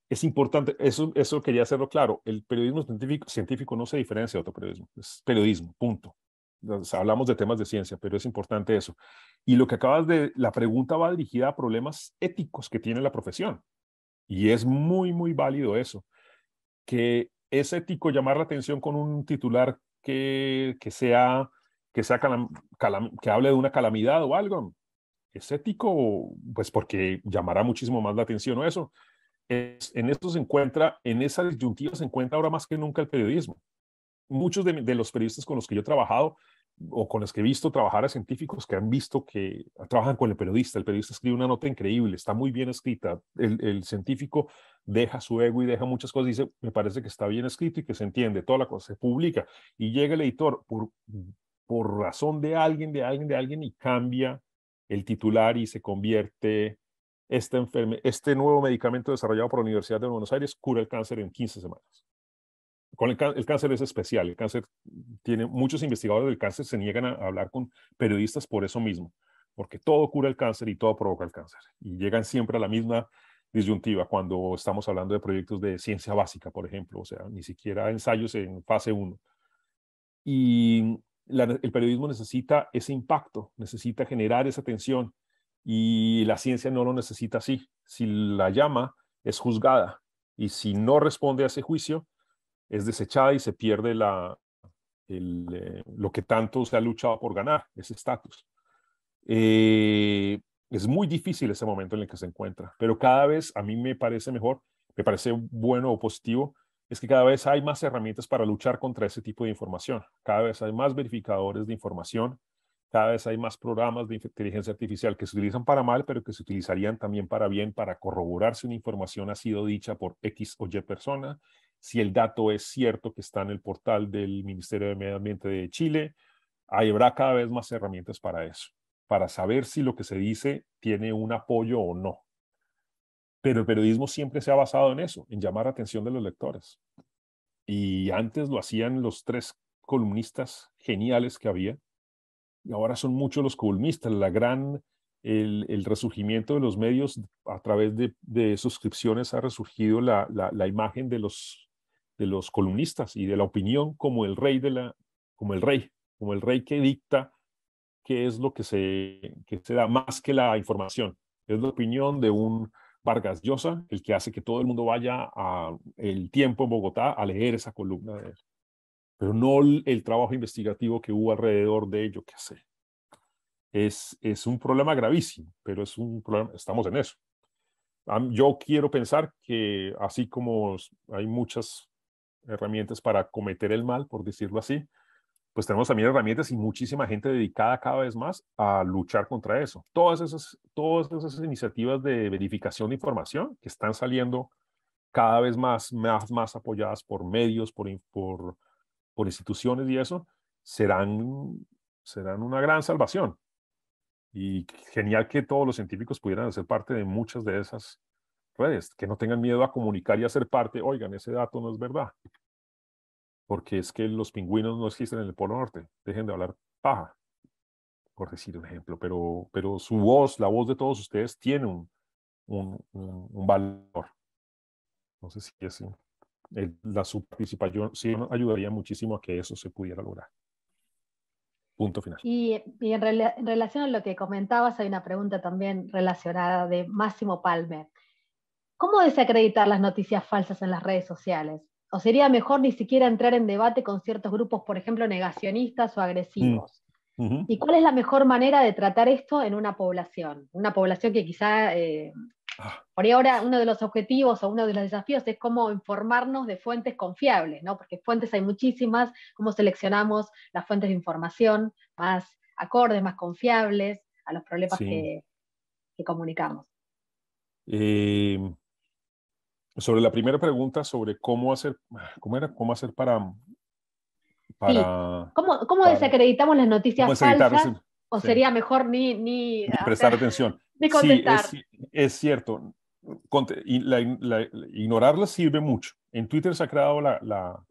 Speaker 2: Es importante, eso, eso quería hacerlo claro, el periodismo científico, científico no se diferencia de otro periodismo, es periodismo, punto hablamos de temas de ciencia, pero es importante eso. Y lo que acabas de, la pregunta va dirigida a problemas éticos que tiene la profesión. Y es muy, muy válido eso. Que es ético llamar la atención con un titular que, que sea, que, sea que hable de una calamidad o algo. Es ético, pues porque llamará muchísimo más la atención o eso. en esto se encuentra, en esa disyuntiva se encuentra ahora más que nunca el periodismo. Muchos de, de los periodistas con los que yo he trabajado o con las que he visto trabajar a científicos que han visto que trabajan con el periodista. El periodista escribe una nota increíble, está muy bien escrita. El, científico deja su ego y deja muchas cosas. Dice, me parece que está bien escrito y que se entiende toda la cosa. Se publica y llega el editor por, por razón de alguien, de alguien, de alguien y cambia el titular y se convierte este, enferme, este nuevo medicamento desarrollado por la Universidad de Buenos Aires cura el cáncer en 15 semanas el, cáncer es especial. El cáncer tiene muchos investigadores del cáncer se niegan a, hablar con periodistas por eso mismo, porque todo cura el cáncer y todo provoca el cáncer y llegan siempre a la misma disyuntiva cuando estamos hablando de proyectos de ciencia básica, por ejemplo, o sea, ni siquiera ensayos en fase 1. Y el periodismo necesita ese impacto, necesita generar esa tensión y la ciencia no lo necesita así. Si la llama, es juzgada y si no responde a ese juicio, es desechada y se pierde la, eh, lo que tanto se ha luchado por ganar, ese estatus. Eh, es muy difícil ese momento en el que se encuentra, pero cada vez a mí me parece mejor, me parece bueno o positivo, es que cada vez hay más herramientas para luchar contra ese tipo de información, cada vez hay más verificadores de información, cada vez hay más programas de inteligencia artificial que se utilizan para mal, pero que se utilizarían también para bien, para corroborar si una información ha sido dicha por X o Y persona si el dato es cierto que está en el portal del Ministerio de Medio Ambiente de Chile. habrá cada vez más herramientas para eso, para saber si lo que se dice tiene un apoyo o no. Pero el periodismo siempre se ha basado en eso, en llamar la atención de los lectores. Y antes lo hacían los tres columnistas geniales que había, y ahora son muchos los columnistas. La gran, el, resurgimiento de los medios a través de, suscripciones ha resurgido la, imagen de los de los columnistas y de la opinión como el rey de la, como el rey, como el rey que dicta qué es lo que se, que se da más que la información. Es la opinión de un Vargas Llosa el que hace que todo el mundo vaya a el tiempo en Bogotá a leer esa columna de él. Pero no el, trabajo investigativo que hubo alrededor de ello que hace. Es, es un problema gravísimo, pero es un problema, estamos en eso. Yo quiero pensar que así como hay muchas herramientas para cometer el mal, por decirlo así, pues tenemos también herramientas y muchísima gente dedicada cada vez más a luchar contra eso. Todas esas, todas esas iniciativas de verificación de información que están saliendo cada vez más, más, más apoyadas por medios, por, por, instituciones y eso, serán, serán una gran salvación. Y genial que todos los científicos pudieran ser parte de muchas de esas redes, que no tengan miedo a comunicar y a ser parte, oigan, ese dato no es verdad, porque es que los pingüinos no existen en el Polo Norte, dejen de hablar paja, por decir un ejemplo, pero, pero su voz, la voz de todos ustedes tiene un, valor no sé si es, la su participación sí ayudaría muchísimo a que eso se pudiera lograr. Punto final.
Speaker 1: Y, en, en, relación a lo que comentabas, hay una pregunta también relacionada de Máximo Palmer. ¿Cómo desacreditar las noticias falsas en las redes sociales? ¿O sería mejor ni siquiera entrar en debate con ciertos grupos, por ejemplo, negacionistas o agresivos? Mm. ¿Y cuál es la mejor manera de tratar esto en una población? Una población que quizá, eh, ah. por ahora uno de los objetivos o uno de los desafíos es cómo informarnos de fuentes confiables, ¿no? Porque fuentes hay muchísimas, cómo seleccionamos las fuentes de información más acordes, más confiables a los problemas que, comunicamos.
Speaker 2: Eh sobre la primera pregunta, sobre cómo hacer, ¿cómo era? ¿Cómo hacer para...
Speaker 1: para ¿Cómo, desacreditamos las noticias falsas? ¿O sería mejor ni... ni, prestar
Speaker 2: atención. Sí, es, cierto. Ignorarlas ignorarla sirve mucho. En Twitter se ha creado la,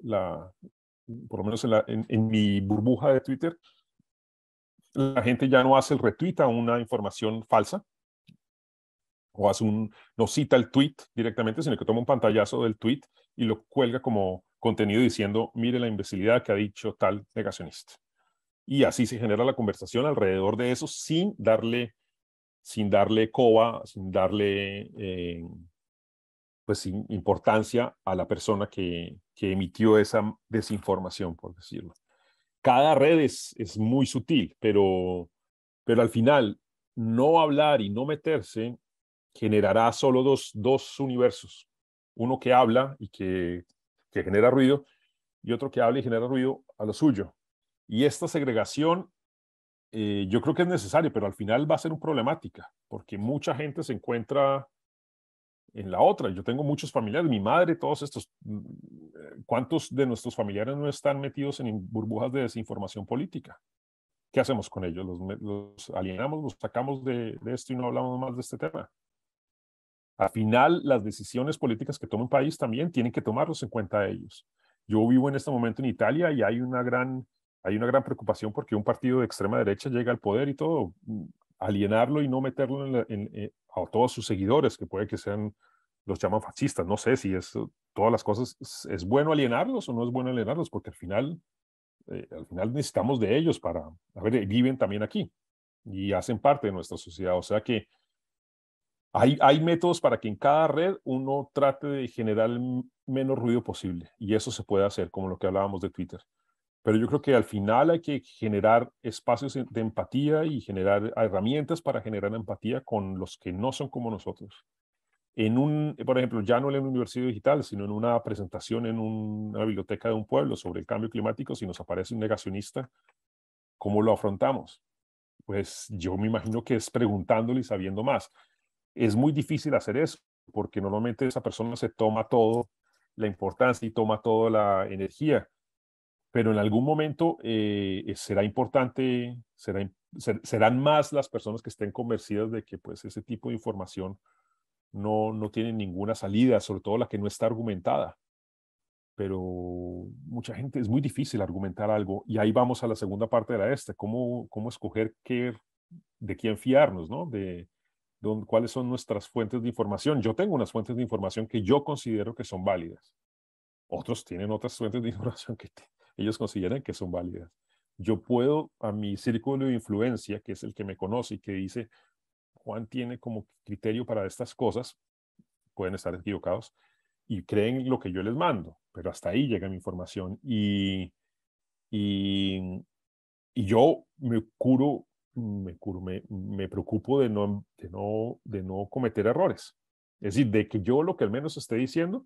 Speaker 2: por lo menos en, en, mi burbuja de Twitter, la gente ya no hace el retweet a una información falsa, o un, no cita el tweet directamente, sino que toma un pantallazo del tweet y lo cuelga como contenido diciendo, mire la imbecilidad que ha dicho tal negacionista. Y así se genera la conversación alrededor de eso sin darle, sin darle coba, sin darle eh, pues, importancia a la persona que, emitió esa desinformación, por decirlo. Cada red es, es muy sutil, pero, pero al final no hablar y no meterse generará solo dos, universos, uno que habla y que, genera ruido y otro que habla y genera ruido a lo suyo. Y esta segregación eh, yo creo que es necesaria, pero al final va a ser un problemática, porque mucha gente se encuentra en la otra. Yo tengo muchos familiares, mi madre, todos estos, mm, eh, ¿cuántos de nuestros familiares no están metidos en burbujas de desinformación política? ¿Qué hacemos con ellos? ¿Los, alienamos, los sacamos de, de esto y no hablamos más de este tema? Al final, las decisiones políticas que toma un país también tienen que tomarlos en cuenta ellos. Yo vivo en este momento en Italia y hay una gran, hay una gran preocupación porque un partido de extrema derecha llega al poder y todo, mm, alienarlo y no meterlo eh, a todos sus seguidores, que puede que sean, los llaman fascistas, no sé si es, todas las cosas, es, bueno alienarlos o no es bueno alienarlos, porque al final, eh, al final necesitamos de ellos para, a ver, eh, viven también aquí y hacen parte de nuestra sociedad, o sea que hay, métodos para que en cada red uno trate de generar el menos ruido posible y eso se puede hacer, como lo que hablábamos de Twitter. Pero yo creo que al final hay que generar espacios de empatía y generar herramientas para generar empatía con los que no son como nosotros. En un, por ejemplo, ya no en la universidad digital, sino en una presentación en una biblioteca de un pueblo sobre el cambio climático, si nos aparece un negacionista, ¿cómo lo afrontamos? Pues yo me imagino que es preguntándole y sabiendo más. Es muy difícil hacer eso porque normalmente esa persona se toma todo la importancia y toma toda la energía, pero en algún momento eh, eh, será importante, será, serán más las personas que estén convencidas de que pues ese tipo de información no, no tiene ninguna salida, sobre todo la que no está argumentada. Pero mucha gente es muy difícil argumentar algo y ahí vamos a la segunda parte de la este, cómo, cómo escoger qué, de quién fiarnos, ¿no? De, cuáles son nuestras fuentes de información. Yo tengo unas fuentes de información que yo considero que son válidas. Otros tienen otras fuentes de información que ellos consideran que son válidas. Yo puedo a mi círculo de influencia, que es el que me conoce y que dice, Juan tiene como criterio para estas cosas, pueden estar equivocados, y creen lo que yo les mando, pero hasta ahí llega mi información. Y, y, y yo me curo me, preocupo de no, cometer errores. Es decir, de que yo lo que al menos esté diciendo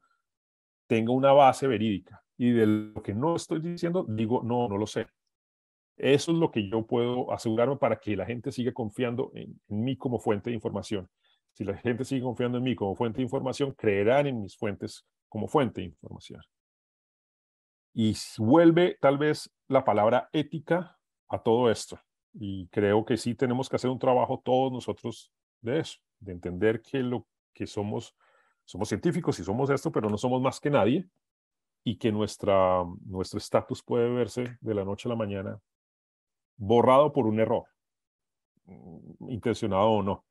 Speaker 2: tenga una base verídica y de lo que no estoy diciendo digo, no, no lo sé. Eso es lo que yo puedo asegurarme para que la gente siga confiando en mí como fuente de información. Si la gente sigue confiando en mí como fuente de información, creerán en mis fuentes como fuente de información. Y vuelve tal vez la palabra ética a todo esto. Y creo que sí tenemos que hacer un trabajo todos nosotros de eso, de entender que lo que somos, somos científicos y somos esto, pero no somos más que nadie y que nuestra, nuestro estatus puede verse de la noche a la mañana borrado por un error, mm, intencionado o no.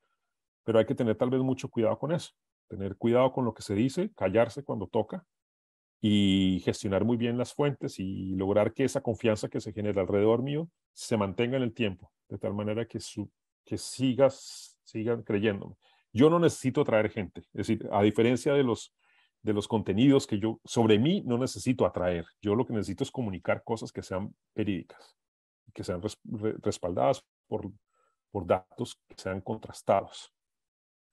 Speaker 2: Pero hay que tener tal vez mucho cuidado con eso, tener cuidado con lo que se dice, callarse cuando toca, y gestionar muy bien las fuentes y lograr que esa confianza que se genera alrededor mío se mantenga en el tiempo, de tal manera que, su, que sigas, sigan creyéndome. Yo no necesito atraer gente, es decir, a diferencia de los, de los contenidos que yo, sobre mí no necesito atraer, yo lo que necesito es comunicar cosas que sean periódicas, que sean respaldadas por, por datos que sean contrastados.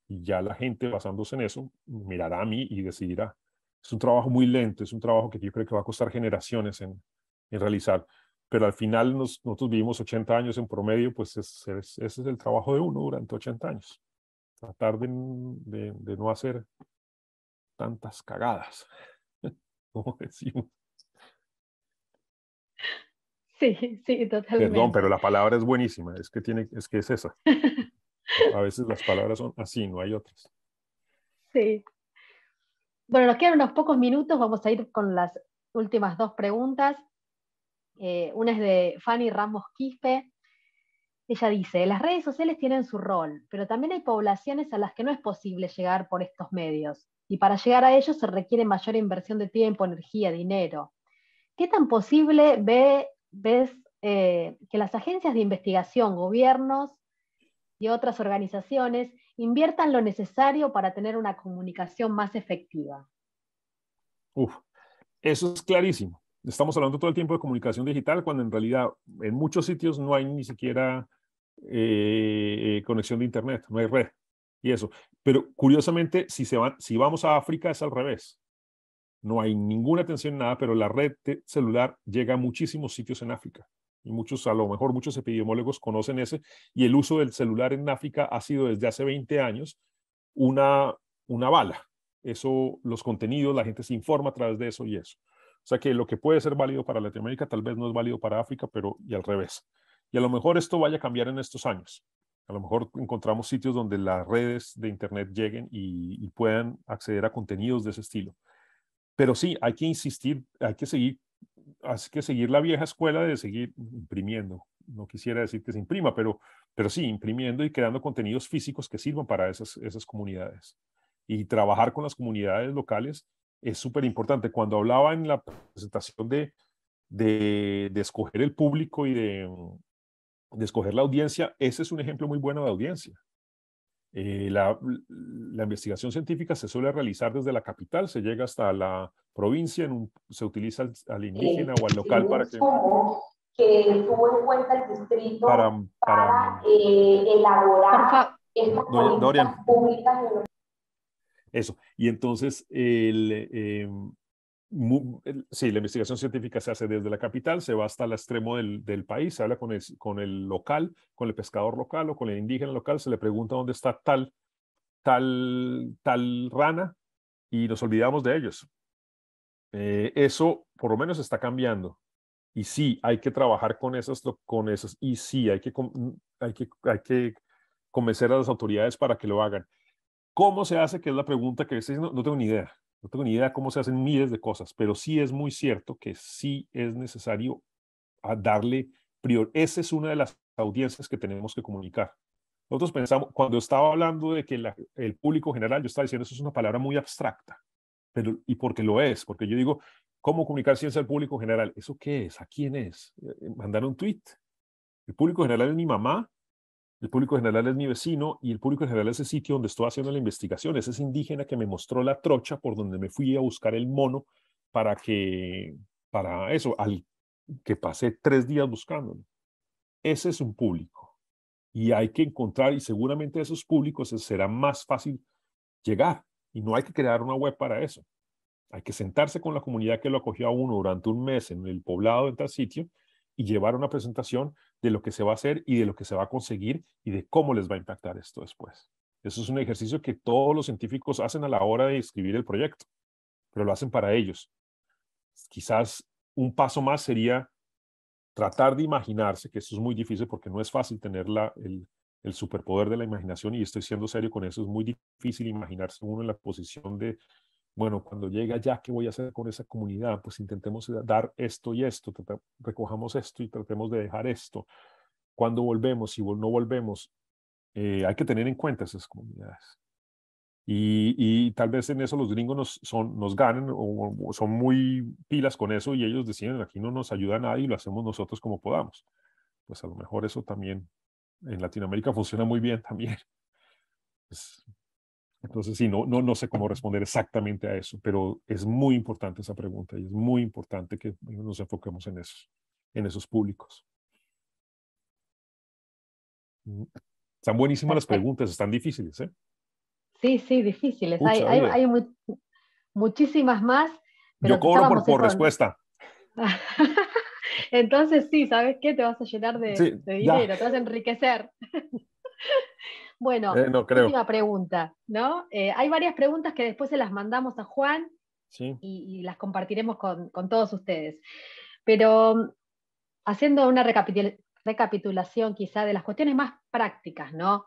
Speaker 2: Y ya la gente basándose en eso mirará a mí y decidirá, es un trabajo muy lento, es un trabajo que yo creo que va a costar generaciones en, en realizar, pero al final nosotros vivimos 80 años en promedio, pues ese es el trabajo de uno durante 80 años. Tratar de, de, no hacer tantas cagadas, como decimos.
Speaker 1: Sí, sí, totalmente. Perdón, pero
Speaker 2: la palabra es buenísima, es que tiene, es que es esa. A veces las palabras son así, no hay otras.
Speaker 1: Sí, bueno, nos quedan unos pocos minutos, vamos a ir con las últimas dos preguntas. Eh, una es de Fanny Ramos Quispe. Ella dice, las redes sociales tienen su rol, pero también hay poblaciones a las que no es posible llegar por estos medios. Y para llegar a ellos se requiere mayor inversión de tiempo, energía, dinero. ¿Qué tan posible ve, ves eh, que las agencias de investigación, gobiernos y otras organizaciones inviertan lo necesario para tener una comunicación más efectiva.
Speaker 2: Uf, eso es clarísimo. Estamos hablando todo el tiempo de comunicación digital cuando en realidad en muchos sitios no hay ni siquiera eh, eh, conexión de Internet, no hay red y eso. Pero curiosamente, si, se van, si vamos a África es al revés. No hay ninguna atención, nada, pero la red celular llega a muchísimos sitios en África muchos, a lo mejor muchos epidemiólogos conocen ese, y el uso del celular en África ha sido desde hace 20 años una, una bala. Eso, los contenidos, la gente se informa a través de eso y eso. O sea que lo que puede ser válido para Latinoamérica tal vez no es válido para África, pero y al revés. Y a lo mejor esto vaya a cambiar en estos años. A lo mejor encontramos sitios donde las redes de Internet lleguen y, y puedan acceder a contenidos de ese estilo. Pero sí, hay que insistir, hay que seguir así que seguir la vieja escuela de seguir imprimiendo. No quisiera decir que se imprima, pero, pero sí, imprimiendo y creando contenidos físicos que sirvan para esas, esas comunidades. Y trabajar con las comunidades locales es súper importante. Cuando hablaba en la presentación de, de, escoger el público y de, de escoger la audiencia, ese es un ejemplo muy bueno de audiencia eh, la, investigación científica se suele realizar desde la capital, se llega hasta la provincia, se utiliza al, indígena o al local para que... que
Speaker 1: tuvo en cuenta el distrito para, eh, elaborar estas
Speaker 2: Eso, y entonces el, em, sí, la investigación científica se hace desde la capital, se va hasta el extremo del, país, se habla con el, con el, local, con el pescador local o con el indígena local, se le pregunta dónde está tal, tal, tal rana y nos olvidamos de ellos. Eh, eso por lo menos está cambiando. Y sí, hay que trabajar con esos, con esos y sí, hay que, hay, que, hay que convencer a las autoridades para que lo hagan. ¿Cómo se hace? Que es la pregunta que estoy diciendo, no tengo ni idea. No tengo ni idea cómo se hacen miles de cosas, pero sí es muy cierto que sí es necesario ah, darle prioridad. Esa es una de las audiencias que tenemos que comunicar. Nosotros pensamos, cuando estaba hablando de que el público general, yo estaba diciendo, eso es una palabra muy abstracta, pero, y porque lo es, porque yo digo, ¿cómo comunicar ciencia al público general? ¿Eso qué es? ¿A quién es? Eh, eh, ¿Mandar un tweet? El público general es mi mamá, el público general es mi vecino y el público general es el sitio donde estoy haciendo la investigación. Es indígena que me mostró la trocha por donde me fui a buscar el mono para que, para eso, al que pasé tres días buscándolo. Ese es un público. Y hay que encontrar, y seguramente a esos públicos será más fácil llegar. Y no hay que crear una web para eso. Hay que sentarse con la comunidad que lo acogió a uno durante un mes en el poblado, de tal sitio, y llevar una presentación de lo que se va a hacer y de lo que se va a conseguir y de cómo les va a impactar esto después. Eso es un ejercicio que todos los científicos hacen a la hora de escribir el proyecto, pero lo hacen para ellos. Quizás un paso más sería tratar de imaginarse, que esto es muy difícil porque no es fácil tener la, el, el superpoder de la imaginación, y estoy siendo serio con eso, es muy difícil imaginarse uno en la posición de bueno, cuando llega ya, ¿qué voy a hacer con esa comunidad? Pues intentemos dar esto y esto, recojamos esto y tratemos de dejar esto. Cuando volvemos, si no volvemos, eh, hay que tener en cuenta esas comunidades. Y, tal vez en eso los gringos nos, son, nos ganan o, son muy pilas con eso y ellos deciden, aquí no nos ayuda a nadie y lo hacemos nosotros como podamos. Pues a lo mejor eso también en Latinoamérica funciona muy bien también. Entonces, sí, no, no, no sé cómo responder exactamente a eso, pero es muy importante esa pregunta y es muy importante que nos enfoquemos en esos, en esos públicos. Mm, están buenísimas las preguntas, están difíciles, ¿eh?
Speaker 1: Sí, sí, difíciles. hay, hay, muchísimas más.
Speaker 2: Yo cobro por, respuesta.
Speaker 1: Entonces sí, ¿sabes qué? Te vas a llenar de, dinero, te vas a enriquecer. Bueno, eh, última pregunta, ¿no? Eh, hay varias preguntas que después se las mandamos a Juan y, las compartiremos con, todos ustedes. Pero haciendo una recapitulación quizá de las cuestiones más prácticas, ¿no?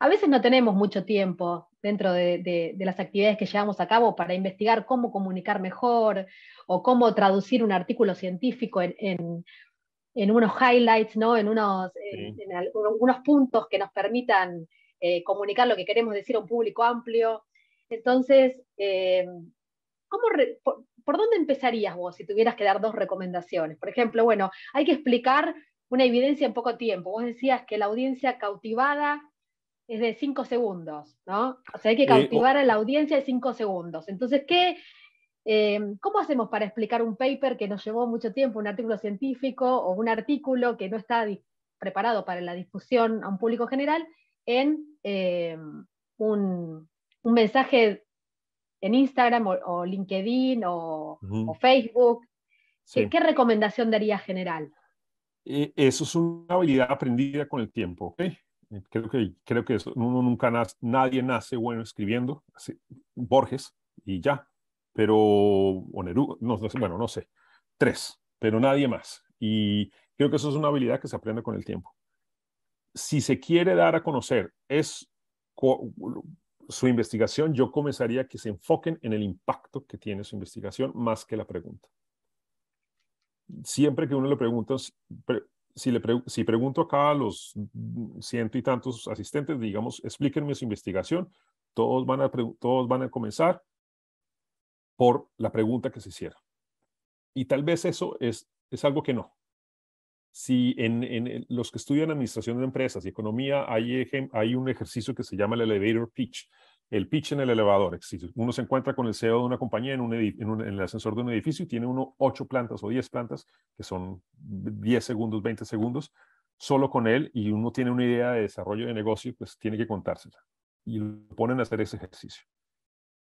Speaker 1: A veces no tenemos mucho tiempo dentro de, las actividades que llevamos a cabo para investigar cómo comunicar mejor o cómo traducir un artículo científico en, unos highlights, ¿no? en, unos, en, unos puntos que nos permitan eh, comunicar lo que queremos decir a un público amplio. Entonces, eh, por, dónde empezarías vos si tuvieras que dar dos recomendaciones? Por ejemplo, bueno, hay que explicar una evidencia en poco tiempo. Vos decías que la audiencia cautivada es de cinco segundos, ¿no? O sea, hay que eh, cautivar a la audiencia de cinco segundos. Entonces, ¿qué, ¿Cómo hacemos para explicar un paper que nos llevó mucho tiempo, un artículo científico o un artículo que no está preparado para la discusión a un público general en eh, un, mensaje en Instagram o, LinkedIn o, Facebook. ¿Qué, recomendación daría general?
Speaker 2: Eh, eso es una habilidad aprendida con el tiempo, eh, Creo que, creo que eso, uno nunca nadie nace bueno escribiendo, Borges y ya, pero, o bueno, no sé, tres, pero nadie más. Y creo que eso es una habilidad que se aprende con el tiempo si se quiere dar a conocer es su investigación, yo comenzaría que se enfoquen en el impacto que tiene su investigación más que la pregunta. Siempre que uno le pregunta, si, le pregunto acá a los ciento y tantos asistentes, digamos, explíquenme su investigación, todos van a, todos van a comenzar por la pregunta que se hiciera. Y tal vez eso es, es algo que no, si en, los que estudian administración de empresas y economía hay, un ejercicio que se llama el elevator pitch, el pitch en el elevador. Uno se encuentra con el CEO de una compañía en, el ascensor de un edificio y tiene uno ocho plantas o diez plantas, que son 10 segundos, 20 segundos, solo con él y uno tiene una idea de desarrollo de negocio, pues tiene que contársela. Y lo ponen a hacer ese ejercicio.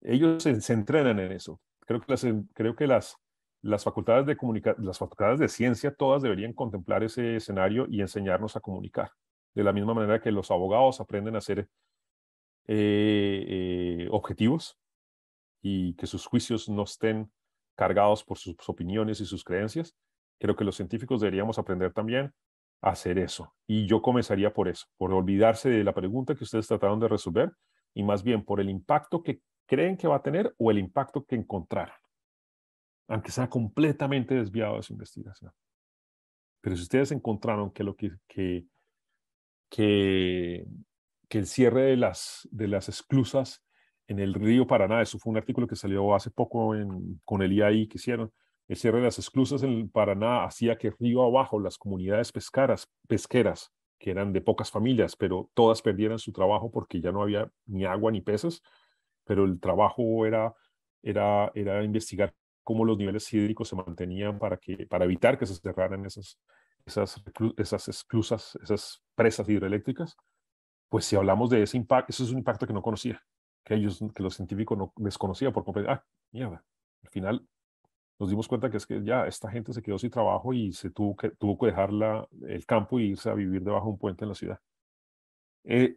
Speaker 2: Ellos se, entrenan en eso. Creo que creo que las las facultades de las facultades de ciencia todas deberían contemplar ese escenario y enseñarnos a comunicar de la misma manera que los abogados aprenden a ser eh, eh, objetivos y que sus juicios no estén cargados por sus opiniones y sus creencias creo que los científicos deberíamos aprender también a hacer eso y yo comenzaría por eso por olvidarse de la pregunta que ustedes trataron de resolver y más bien por el impacto que creen que va a tener o el impacto que encontraron aunque sea completamente desviado de su investigación. Pero si ustedes encontraron que lo que, que, que, el cierre de las, de las esclusas en el río Paraná, eso fue un artículo que salió hace poco con el IAI que hicieron, el cierre de las esclusas en el Paraná hacía que río abajo las comunidades pescaras, pesqueras, que eran de pocas familias, pero todas perdieran su trabajo porque ya no había ni agua ni peces, pero el trabajo era, era, era investigar cómo los niveles hídricos se mantenían para, que, para evitar que se cerraran esas, esas, esas esclusas, esas presas hidroeléctricas, pues si hablamos de ese impacto, eso es un impacto que no conocía, que ellos, que los científicos no desconocían por completo. Ah, mierda. Al final nos dimos cuenta que es que ya esta gente se quedó sin trabajo y se tuvo que, tuvo que dejar la, el campo e irse a vivir debajo de un puente en la ciudad. Eh,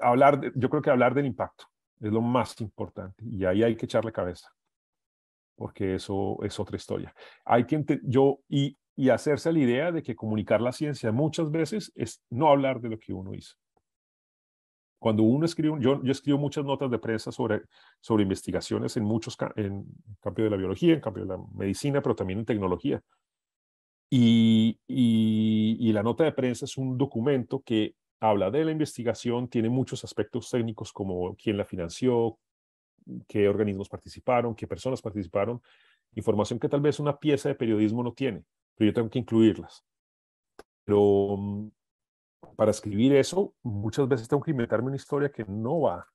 Speaker 2: hablar yo creo que hablar del impacto es lo más importante y ahí hay que echarle cabeza porque eso es otra historia. Hay que yo y, hacerse la idea de que comunicar la ciencia muchas veces es no hablar de lo que uno hizo. Cuando uno escribe, yo, escribo muchas notas de prensa sobre, sobre investigaciones en muchos, en cambio de la biología, en cambio de la medicina, pero también en tecnología. Y, y, la nota de prensa es un documento que habla de la investigación, tiene muchos aspectos técnicos como quién la financió, qué organismos participaron, qué personas participaron, información que tal vez una pieza de periodismo no tiene, pero yo tengo que incluirlas. Pero mm, para escribir eso, muchas veces tengo que inventarme una historia que no va,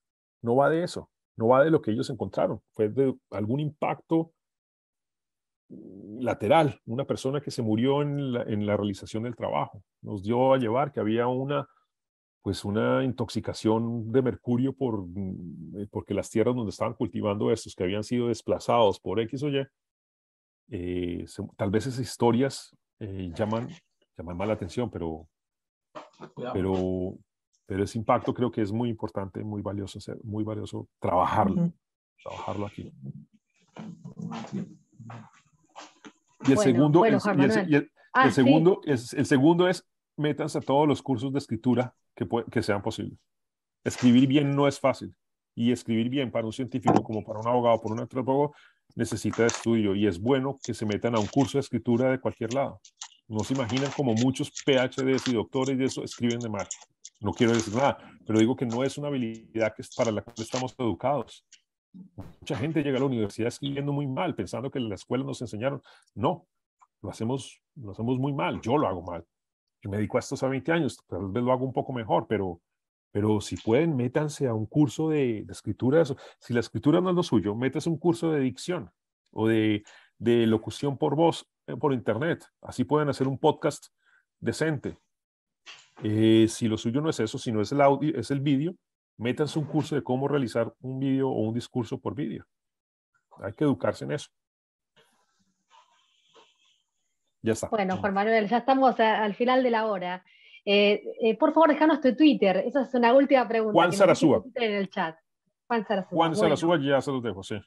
Speaker 2: no va de eso, no va de lo que ellos encontraron, fue de algún impacto lateral, una persona que se murió en la, en la realización del trabajo. Nos dio a llevar que había una pues una intoxicación de mercurio por, mm, eh, porque las tierras donde estaban cultivando estos que habían sido desplazados por X o Y, eh, tal vez esas historias eh, llaman, llaman mala atención, pero, pero, pero ese impacto creo que es muy importante, muy valioso, ser muy valioso trabajarlo, trabajarlo aquí. Y el segundo, el, segundo es, el segundo es métanse a todos los cursos de escritura que, sean posibles. Escribir bien no es fácil y escribir bien para un científico como para un abogado, por un antropólogo, necesita estudio y es bueno que se metan a un curso de escritura de cualquier lado. No se imaginan como muchos PhDs y doctores y eso escriben de mal. No quiero decir nada, pero digo que no es una habilidad que es para la que estamos educados. Mucha gente llega a la universidad escribiendo muy mal, pensando que en la escuela nos enseñaron. No, lo hacemos, lo hacemos muy mal. Yo lo hago mal me dedico a esto hace 20 años, tal vez lo hago un poco mejor, pero, pero si pueden, métanse a un curso de, escritura. Si la escritura no es lo suyo, métanse un curso de dicción o de, locución por voz eh, por internet. Así pueden hacer un podcast decente. Eh, si lo suyo no es eso, si no es el audio, es el vídeo, métanse un curso de cómo realizar un vídeo o un discurso por vídeo. Hay que educarse en eso.
Speaker 1: Bueno, Juan Manuel, ya estamos al final de la hora. Eh, eh, por favor, déjanos tu Twitter. Esa es una última pregunta. Juan Sarasúa. En el chat. Juan Sarasúa. Juan
Speaker 2: ya se lo dejo, sí.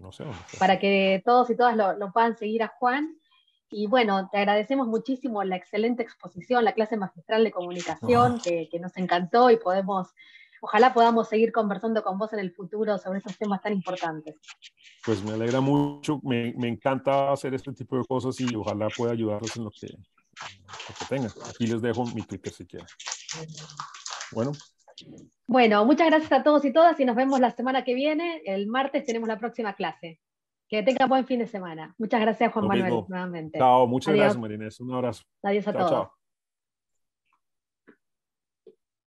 Speaker 2: No sé
Speaker 1: Para que todos y todas lo, puedan seguir a Juan. Y bueno, te agradecemos muchísimo la excelente exposición, la clase magistral de comunicación, que, nos encantó y podemos Ojalá podamos seguir conversando con vos en el futuro sobre esos temas tan importantes.
Speaker 2: Pues me alegra mucho, me, encanta hacer este tipo de cosas y ojalá pueda ayudarlos en lo que, tengan. Aquí les dejo mi Twitter si quieren. Bueno.
Speaker 1: Bueno, muchas gracias a todos y todas y nos vemos la semana que viene. El martes tenemos la próxima clase. Que tenga buen fin de semana. Muchas gracias, Juan Manuel, nuevamente. Chao, muchas gracias,
Speaker 2: Marina. Un abrazo. Adiós a todos.